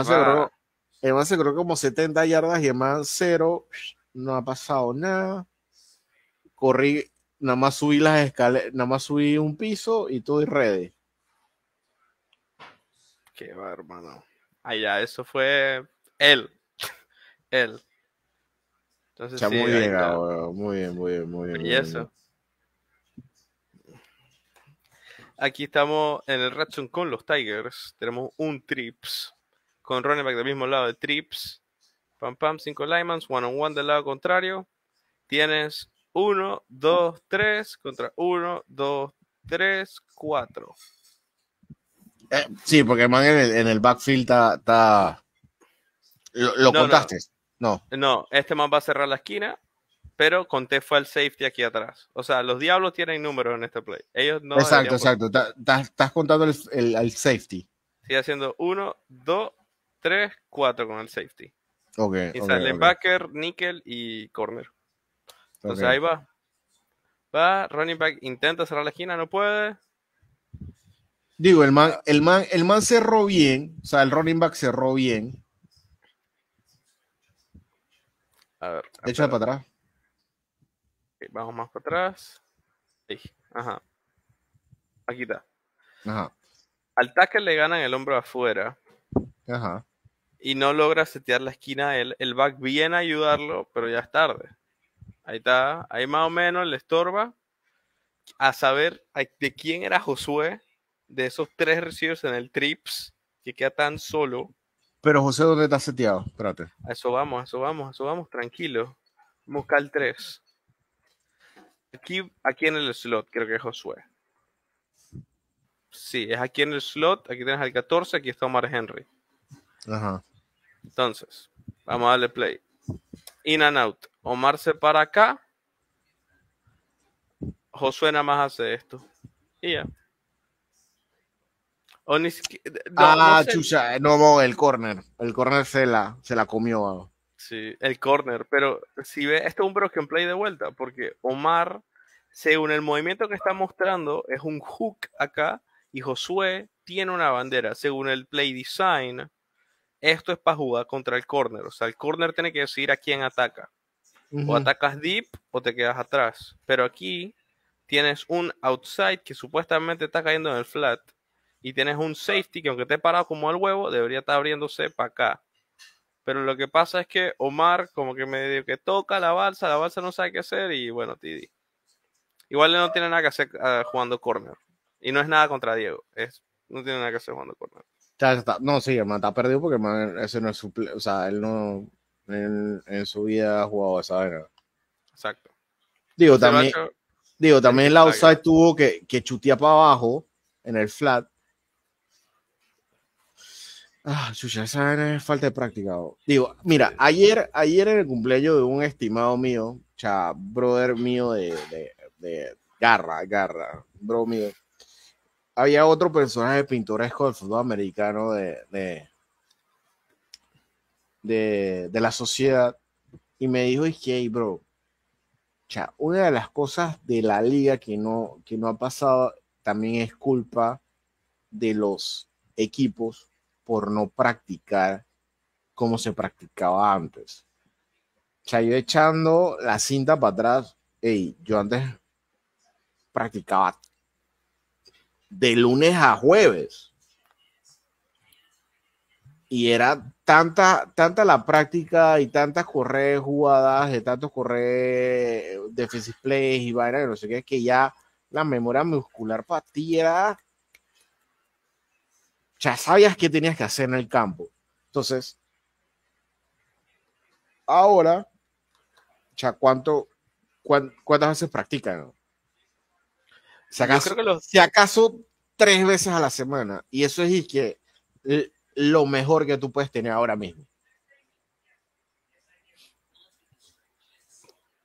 man se creo como 70 yardas y el man cero no ha pasado nada. Corrí, nada más subí las escaleras, nada más subí un piso y todo y ready. Qué va, hermano. Allá, eso fue él. él. Entonces, Está muy, bien, muy bien, muy bien, muy bien. Y eso. Aquí estamos en el Ratchet con los Tigers. Tenemos un Trips con ronnie back del mismo lado de Trips. Pam, pam, cinco linemans, one on one del lado contrario. Tienes Uno, dos, tres contra uno, dos, tres Cuatro eh, sí, porque el man en el, backfield está. ¿Lo, contaste? No. no. este man va a cerrar la esquina, pero conté fue el safety aquí atrás. O sea, los diablos tienen números en este play. Ellos no. Exacto, exacto. Estás contando el, safety. Sigue haciendo uno, dos Tres, cuatro con el safety. Okay, y backer, nickel y corner. Entonces ahí va. Va, running back intenta cerrar la esquina, no puede. Digo, el man, el man, el man cerró bien, o sea, el running back cerró bien. A ver. para atrás. vamos más para atrás. ajá. Aquí está. Ajá. Al tackle le ganan el hombro afuera. Ajá y no logra setear la esquina él. El back viene a ayudarlo, pero ya es tarde. Ahí está, ahí más o menos le estorba. A saber de quién era Josué, de esos tres receivers en el trips, que queda tan solo. Pero José, ¿dónde está seteado? Espérate. A eso vamos, a eso vamos, a eso vamos, tranquilo. busca el 3. Aquí, aquí en el slot, creo que es Josué. Sí, es aquí en el slot. Aquí tienes al 14, aquí está Omar Henry. Entonces, vamos a darle play. In and out. Omar se para acá. Josué nada más hace esto. Y ya. ah, no chucha, no, el corner. El corner se la, se la comió. Sí, el corner. Pero si ve, esto es un broken play de vuelta, porque Omar, según el movimiento que está mostrando, es un hook acá y Josué tiene una bandera. Según el play design, esto es para jugar contra el corner. O sea, el corner tiene que decir a quién ataca. O atacas deep o te quedas atrás. Pero aquí tienes un outside que supuestamente está cayendo en el flat. Y tienes un safety que aunque esté parado como el huevo, debería estar abriéndose para acá. Pero lo que pasa es que Omar como que me dio que toca la balsa, la balsa no sabe qué hacer y bueno, Tidi. Igual no tiene nada que hacer ah, jugando corner. Y no es nada contra Diego, es, no tiene nada que hacer jugando corner no, sí, hermano, está perdido porque ese no es su. O sea, él no. en su vida ha jugado esa vaina. Exacto. Digo, también. digo, también el outside tuvo que, que chutear para abajo en el flat. Ah, chucha, esa vaina es falta de práctica. Digo, mira, ayer, ayer en el cumpleaños de un estimado mío, cha, brother mío de, de garra, garra, bro mío había otro personaje pintoresco del fútbol americano de, de, la sociedad y me dijo, hey, bro, una de las cosas de la liga que no, que no ha pasado también es culpa de los equipos por no practicar como se practicaba antes. Se yo echando la cinta para atrás, hey, yo antes practicaba de lunes a jueves. Y era tanta, tanta la práctica y tantas correr jugadas, de tantos correr defensive plays y vaina, no sé qué, que ya la memoria muscular para Ya sabías qué tenías que hacer en el campo. Entonces, ahora, ya cuánto, cuántas veces practican. Si acaso, tres veces a la semana. Y eso es que lo mejor que tú puedes tener ahora mismo.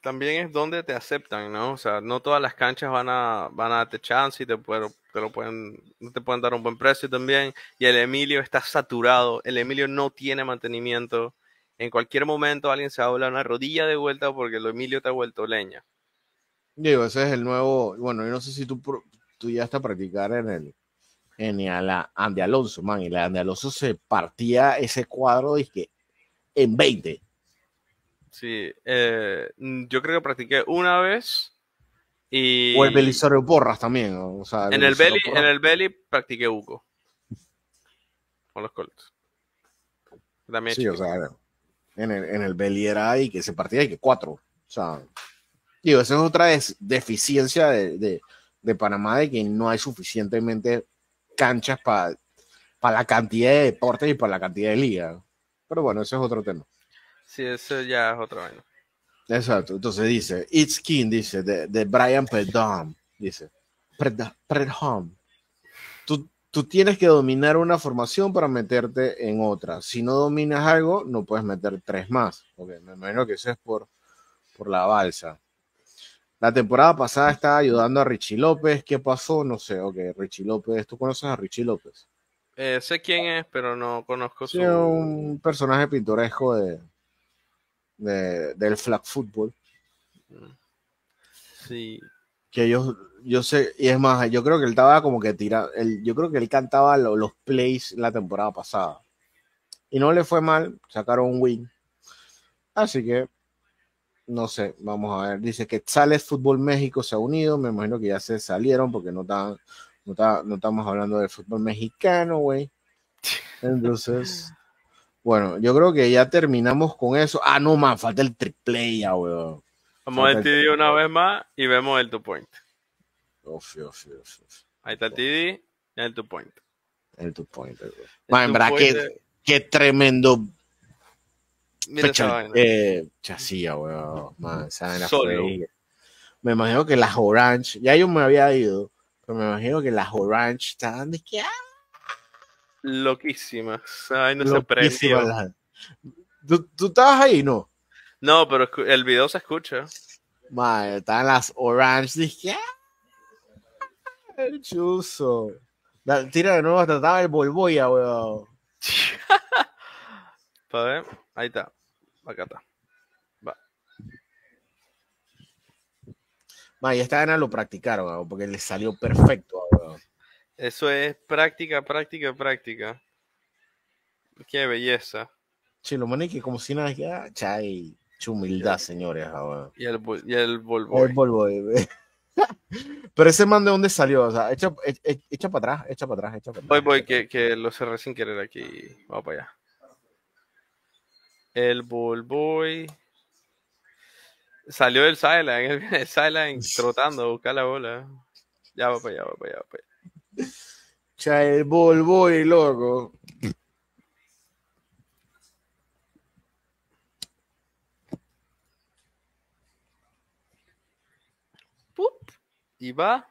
También es donde te aceptan, ¿no? O sea, no todas las canchas van a, van a darte chance y te, te lo pueden, te pueden dar un buen precio también. Y el Emilio está saturado. El Emilio no tiene mantenimiento. En cualquier momento alguien se habla una rodilla de vuelta porque el Emilio te ha vuelto leña. Digo, ese es el nuevo, bueno, yo no sé si tú, tú ya hasta practicar en el en la Andy Alonso, man, y la Andy Alonso se partía ese cuadro que en 20. Sí, eh, yo creo que practiqué una vez y... O el Belisario Porras también, en, el belly, en el belly practiqué Uco. Con los Colts. También sí, o sea, en el, en el belly era ahí que se partía y que cuatro, o sea... Digo, esa es otra deficiencia de, Panamá, de que no hay suficientemente canchas para la cantidad de deportes y para la cantidad de ligas. Pero bueno, ese es otro tema. Sí, eso ya es otro vaina. Exacto. Entonces dice, It's King, dice, de, de Brian Predom, dice, Predom. Tú, tú tienes que dominar una formación para meterte en otra. Si no dominas algo, no puedes meter tres más. me imagino que eso es por, por la balsa. La temporada pasada estaba ayudando a Richie López. ¿Qué pasó? No sé. Ok, Richie López. ¿Tú conoces a Richie López? Eh, sé quién es, pero no conozco su... Es un personaje pintoresco de, del flag football. Sí. Que yo, yo sé, y es más, yo creo que él estaba como que tira, yo creo que él cantaba los plays la temporada pasada. Y no le fue mal, sacaron un win. Así que no sé, vamos a ver, dice que Sales Fútbol México se ha unido, me imagino que ya se salieron porque no, tan, no, estamos hablando del fútbol mexicano, güey. Entonces, bueno, yo creo que ya terminamos con eso. Ah, no, man, falta el triple ya, güey. Vamos a TD una vez más y vemos el two point. Ahí está el two point. El two point, qué, qué tremendo weón. Me imagino que las Orange, ya yo me había ido, pero me imagino que las Orange estaban de que. Ah, loquísimas. Ay, no se precio. ¿Tú, ¿Tú, estabas ahí, no? No, pero el video se escucha. Madre, estaban las Orange. Dije, ah, El chuzo. tira de nuevo, trataba el Bolboya, weón. Ahí está. Acá está. Va. y esta gana lo practicaron, porque le salió perfecto. Eso es práctica, práctica, práctica. Qué belleza. Sí, lo manique como si nada. Ya, ah, chay, humildad, señores. Y el, ah, y el Volvo. Pero ese man de dónde salió, o sea, echa, e, e, para atrás, echa para atrás, echa para atrás. Voy, voy, que, que lo cerré sin querer aquí. Vamos para allá. El Bull Boy salió del sideline, El trotando a buscar la bola. Ya va para allá, va para allá, va Cha, el Bull Boy, loco. Pup. Y va.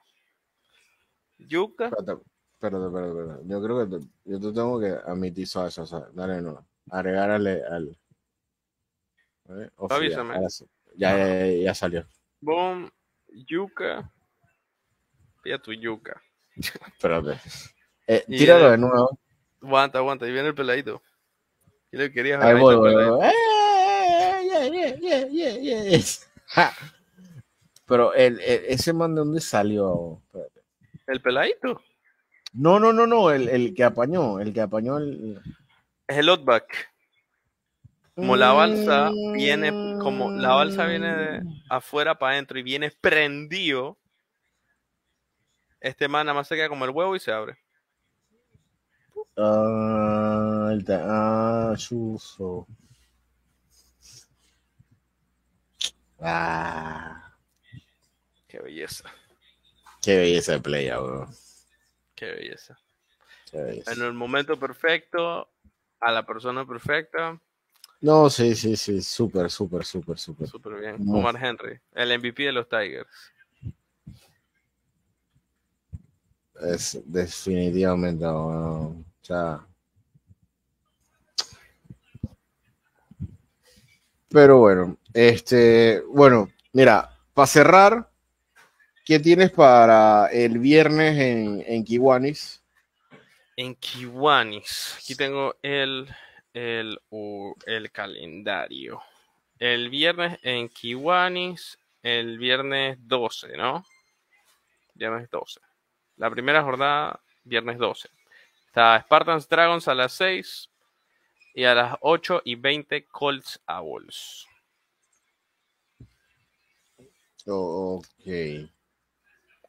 Yuka. Espérate, espérate, espérate, Yo creo que yo te tengo que admitir eso, o sea, dale no. Agregar al, ¿eh? Avísame. Ya, salió. Boom, yuca. Pilla tu yuca. Espérate. Eh, tíralo de nuevo. Aguanta, aguanta. Y viene el peladito. Y le Ahí voy, Pero el, ese man, ¿de dónde salió? ¿El peladito? No, no, no, no. El, que apañó. El que apañó el. Es el Outback. Como la balsa viene, mm. como la balsa viene de afuera para adentro y viene prendido, este man nada más se queda como el huevo y se abre. Ah, ah, ah. Qué belleza. Qué belleza de play, bro. Qué belleza. En el momento perfecto, a la persona perfecta no, sí, sí, sí, súper, súper, súper, súper. Súper bien. Omar Henry, el MVP de los Tigers. Es definitivamente, o Pero bueno, este, bueno, mira, para cerrar, ¿qué tienes para el viernes en, en Kiwanis? En Kiwanis, aquí tengo el el, calendario. El viernes en Kiwanis, el viernes 12, ¿no? Viernes 12. La primera jornada, viernes 12. Está Spartans Dragons a las 6 y a las 8 y 20 Colts Owls. ok.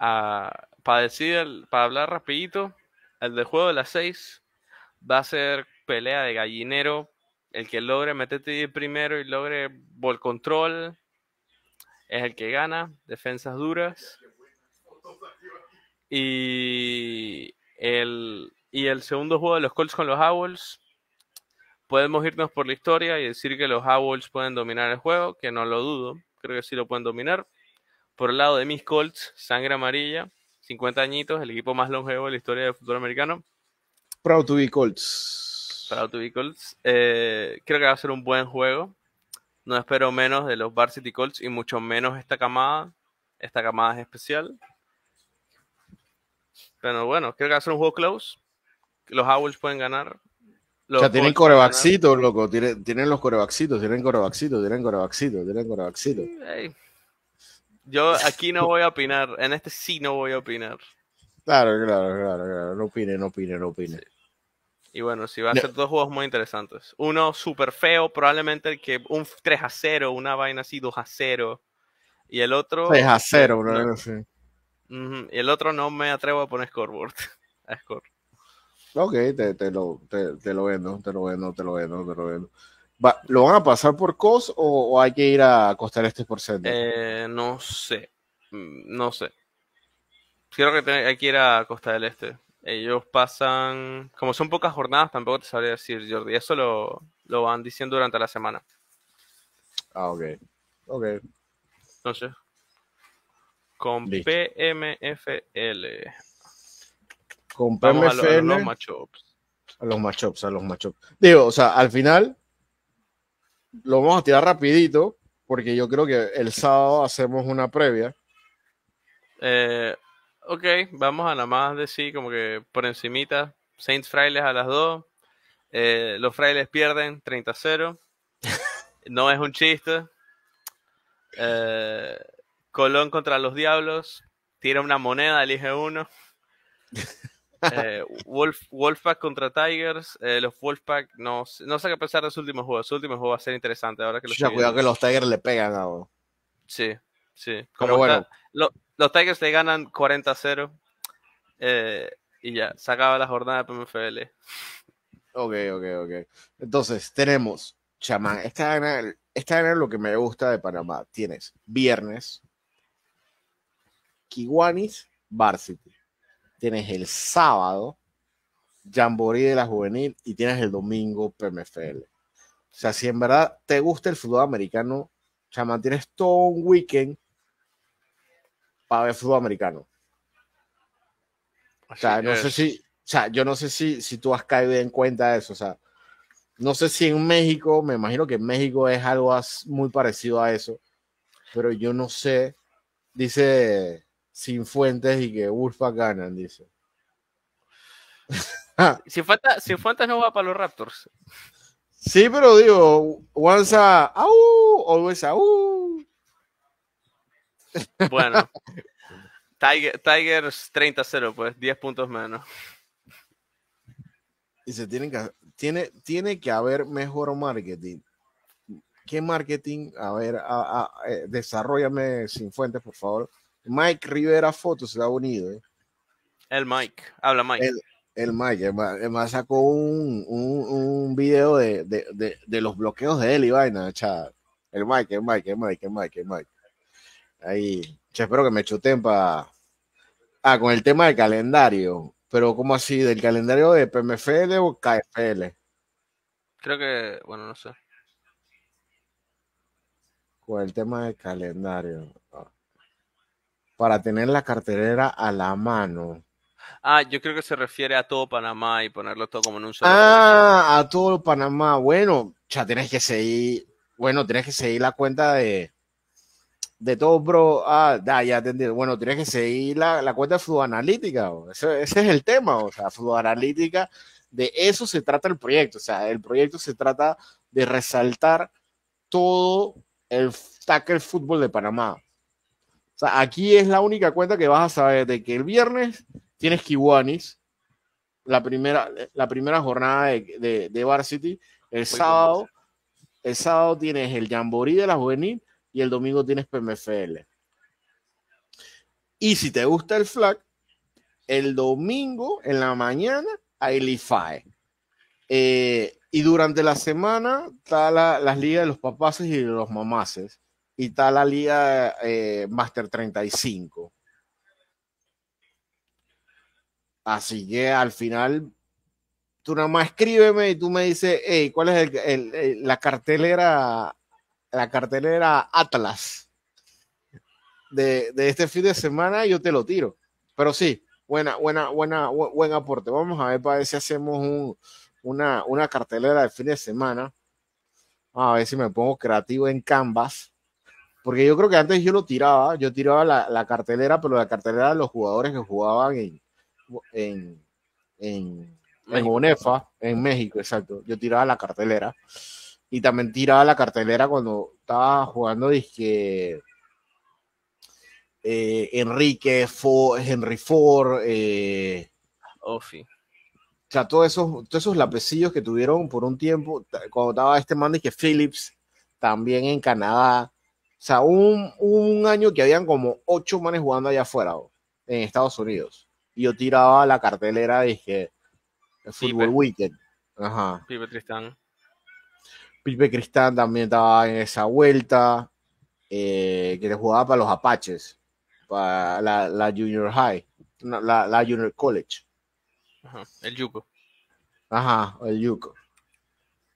Ah, para decir, para hablar rapidito, el de juego de las 6 va a ser pelea de gallinero, el que logre meterte primero y logre ball control es el que gana, defensas duras. Y el, y el segundo juego de los Colts con los Owls, podemos irnos por la historia y decir que los Owls pueden dominar el juego, que no lo dudo, creo que sí lo pueden dominar. Por el lado de mis Colts, sangre amarilla, 50 añitos, el equipo más longevo de la historia del fútbol americano. Proud to be Colts para Auto Colts. Eh, creo que va a ser un buen juego. No espero menos de los city Colts y mucho menos esta camada. Esta camada es especial. Pero bueno, creo que va a ser un juego close. Los Owls pueden ganar. o sea, tienen corebaxitos, loco. Tienen, los corebaxitos, tienen corebaxitos, tienen corebaxitos, tienen corebaxitos. Yo aquí no voy a opinar. En este sí no voy a opinar. Claro, claro, claro, claro. No opine, no opine, no opine. Y bueno, si va a ser dos juegos muy interesantes. Uno súper feo, probablemente que un 3 a 0, una vaina así, 2 a 0. Y el otro. 3 a 0, bro. Y el otro no me atrevo a poner scoreboard. score. Ok, te, lo, te, te, lo vendo, te lo vendo, te lo vendo, te lo vendo. Va, ¿Lo van a pasar por COS o, hay que ir a Costa del este por Eh, no sé. Mm, no sé. Creo que hay que ir a Costa del Este. Ellos pasan, como son pocas jornadas, tampoco te sabría decir, Jordi. Eso lo, van diciendo durante la semana. Ah, ok. Ok. Entonces, con PMFL. Con PMFL. a, los machops. A los Machops, a los Machops. Digo, o sea, al final lo vamos a tirar rapidito, porque yo creo que el sábado hacemos una previa. Eh, ok, vamos a nada más decir como que por encimita, Saints Frailes a las dos. Eh, los Frailes pierden 30-0, no es un chiste. Eh, Colón contra los Diablos, tira una moneda, elige uno. Eh, Wolfpack contra Tigers. los Wolfpack no, no sé qué pensar de su último juego. Su último juego va a ser interesante. Ahora que los cuidado que los Tigers le pegan a uno. Sí, sí. Como bueno. lo, los Tigers le ganan 40-0. Eh, y ya, se acaba la jornada de PMFL. Ok, ok, ok. Entonces, tenemos, chamán, esta es lo que me gusta de Panamá. Tienes viernes, Kiwanis, Varsity. Tienes el sábado, Jamboree de la Juvenil, y tienes el domingo, PMFL. O sea, si en verdad te gusta el fútbol americano, chamán, tienes todo un weekend para ver fútbol americano. o sea, no sé si, o sea, yo no sé si, si tú has caído en cuenta de eso, o sea, no sé si en México, me imagino que en México es algo muy parecido a eso, pero yo no sé, dice sin fuentes y que Urfa ganan, dice. Sin fuentes, si no va para los Raptors. Sí, pero digo, once a, au, always a, bueno. Tiger, Tigers 30-0, pues 10 puntos menos. Y se tienen que, tiene, tiene que haber mejor marketing. ¿Qué marketing? A ver, a, eh, desarrollame sin fuentes, por favor. Mike Rivera Fotos se ha unido. ¿eh? El Mike, habla Mike. El, Mike, además sacó un, un, video de, de, los bloqueos de él y vaina, chat. El Mike, el Mike, el Mike, el Mike, el Mike. Ahí, yo espero que me chuten para. Ah, con el tema del calendario. Pero, ¿cómo así? ¿Del calendario de PMFL o KFL? Creo que, bueno, no sé. Con el tema del calendario. Para tener la carterera a la mano. Ah, yo creo que se refiere a todo Panamá y ponerlo todo como en un solo. Ah, a todo Panamá. Bueno, ya tienes que seguir. Bueno, tienes que seguir la cuenta de de todo, bro. Ah, da, ya Bueno, tienes que seguir la, cuenta de Ese, es el tema. O sea, fluanalítica, de eso se trata el proyecto. O sea, el proyecto se trata de resaltar todo el tackle fútbol de Panamá. O sea, aquí es la única cuenta que vas a saber de que el viernes tienes Kiwanis, la primera, la primera jornada de, de, de Varsity, el sábado, el sábado tienes el Jamboree de la Juvenil y el domingo tienes PMFL. Y si te gusta el flag, el domingo en la mañana hay LIFAE. Eh, y durante la semana está la, las ligas de los papaces y de los mamaces. Y está la liga eh, Master 35. Así que al final, tú nada más escríbeme y tú me dices, hey, ¿cuál es la cartelera la cartelera Atlas de, de, este fin de semana, yo te lo tiro. Pero sí, buena, buena, buena, buen, aporte. Vamos a ver para ver si hacemos una, una cartelera de fin de semana. A ver si me pongo creativo en Canvas. Porque yo creo que antes yo lo tiraba, yo tiraba la, cartelera, pero la cartelera de los jugadores que jugaban en, en, en, en UNEFA, en México, exacto. Yo tiraba la cartelera y también tiraba la cartelera cuando estaba jugando, dije, eh, Enrique, Henry Ford, eh, Ofi. Oh, o sea, todos esos, todos esos lapecillos que tuvieron por un tiempo, cuando estaba este man, dije, Phillips, también en Canadá. O sea, un, un año que habían como ocho manes jugando allá afuera, en Estados Unidos. Y yo tiraba la cartelera, dije, el Fútbol Weekend. Ajá. Pipe Tristán. Pipe Cristán también estaba en esa vuelta, eh, que le jugaba para los Apaches, para la, Junior High, la, Junior College. Ajá, el Yuko. Ajá, el Yuko.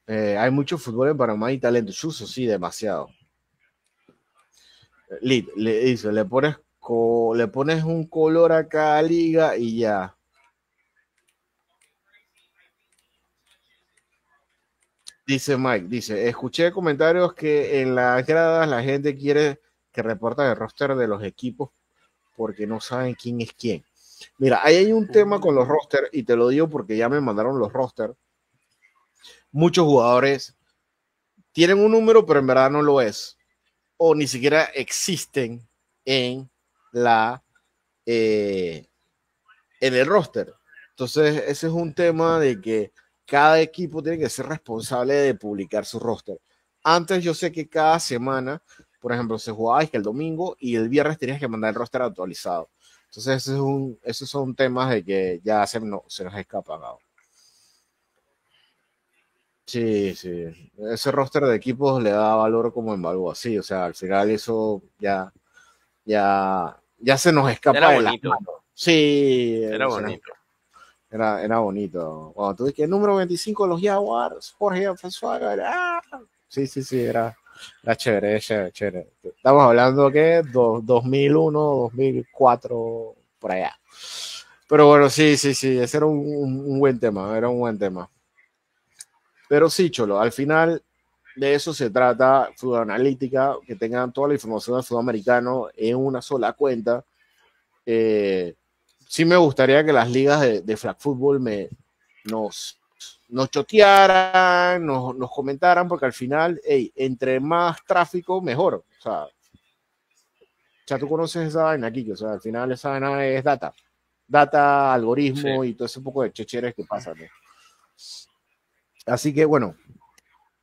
Eh, hay mucho fútbol en Panamá y talento chuso, sí, demasiado. Le, le, le, pones le pones un color a cada liga y ya. Dice Mike, dice, escuché comentarios que en las gradas la gente quiere que reportan el roster de los equipos porque no saben quién es quién. Mira, ahí hay un tema con los roster y te lo digo porque ya me mandaron los roster. Muchos jugadores tienen un número, pero en verdad no lo es. O ni siquiera existen en la eh, en el roster. Entonces, ese es un tema de que cada equipo tiene que ser responsable de publicar su roster. Antes yo sé que cada semana, por ejemplo, se jugaba es que el domingo y el viernes tenías que mandar el roster actualizado. Entonces es esos son temas de que ya se, se nos escapa Sí, sí. Ese roster de equipos le da valor como en algo así. O sea, al final eso ya, ya, ya se nos escapa Era Sí, era bonito. Era, era bonito. Cuando tú dices, número 25 de los Jaguars, Jorge ah Sí, sí, sí, era, la chévere, chévere, chévere. Estamos hablando que 2001, 2004, por allá. Pero bueno, sí, sí, sí, ese era un, un, buen tema, era un buen tema. Pero sí, Cholo, al final de eso se trata, Fútbol Analítica, que tengan toda la información del fútbol americano en una sola cuenta. Eh, sí me gustaría que las ligas de, de flag football me, nos, nos chotearan, nos, nos comentaran, porque al final, hey, entre más tráfico, mejor. O sea, tú conoces esa vaina aquí, o sea, al final esa vaina es data. Data, algoritmo y todo ese poco de checheres que pasan. Así que bueno,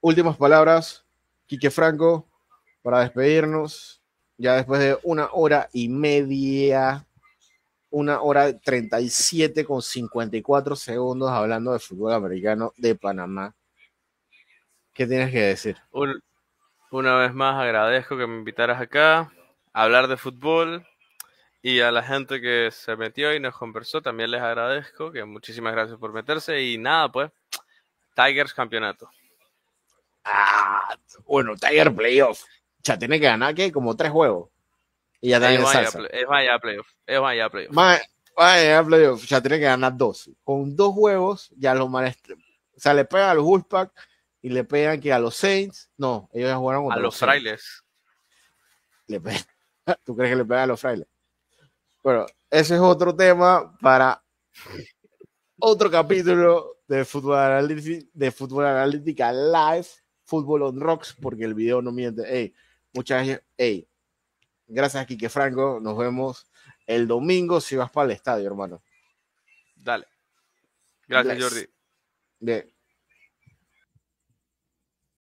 últimas palabras, Quique Franco, para despedirnos, ya después de una hora y media una hora siete con cuatro segundos hablando de fútbol americano de Panamá. ¿Qué tienes que decir? Una vez más agradezco que me invitaras acá a hablar de fútbol y a la gente que se metió y nos conversó también les agradezco, que muchísimas gracias por meterse y nada, pues Tigers campeonato. Ah, bueno, Tiger Playoff. Ya tiene que ganar que como tres juegos. Y ya tiene es playoff. Es vaya playoff. Ya tiene que ganar dos. Con dos juegos, ya los maestros. O sea, le pegan a los Wolfpack y le pegan que a los Saints. No, ellos ya jugaron contra a los, Frailes. ¿Tú crees que le pegan a los Frailes? Bueno, ese es otro tema para otro capítulo de Fútbol de Fútbol Analítica Live, Fútbol on Rocks, porque el video no miente. Ey, muchas gracias. Gracias, Quique Franco. Nos vemos el domingo si vas para el estadio, hermano. Dale. Gracias, Jordi. Bien.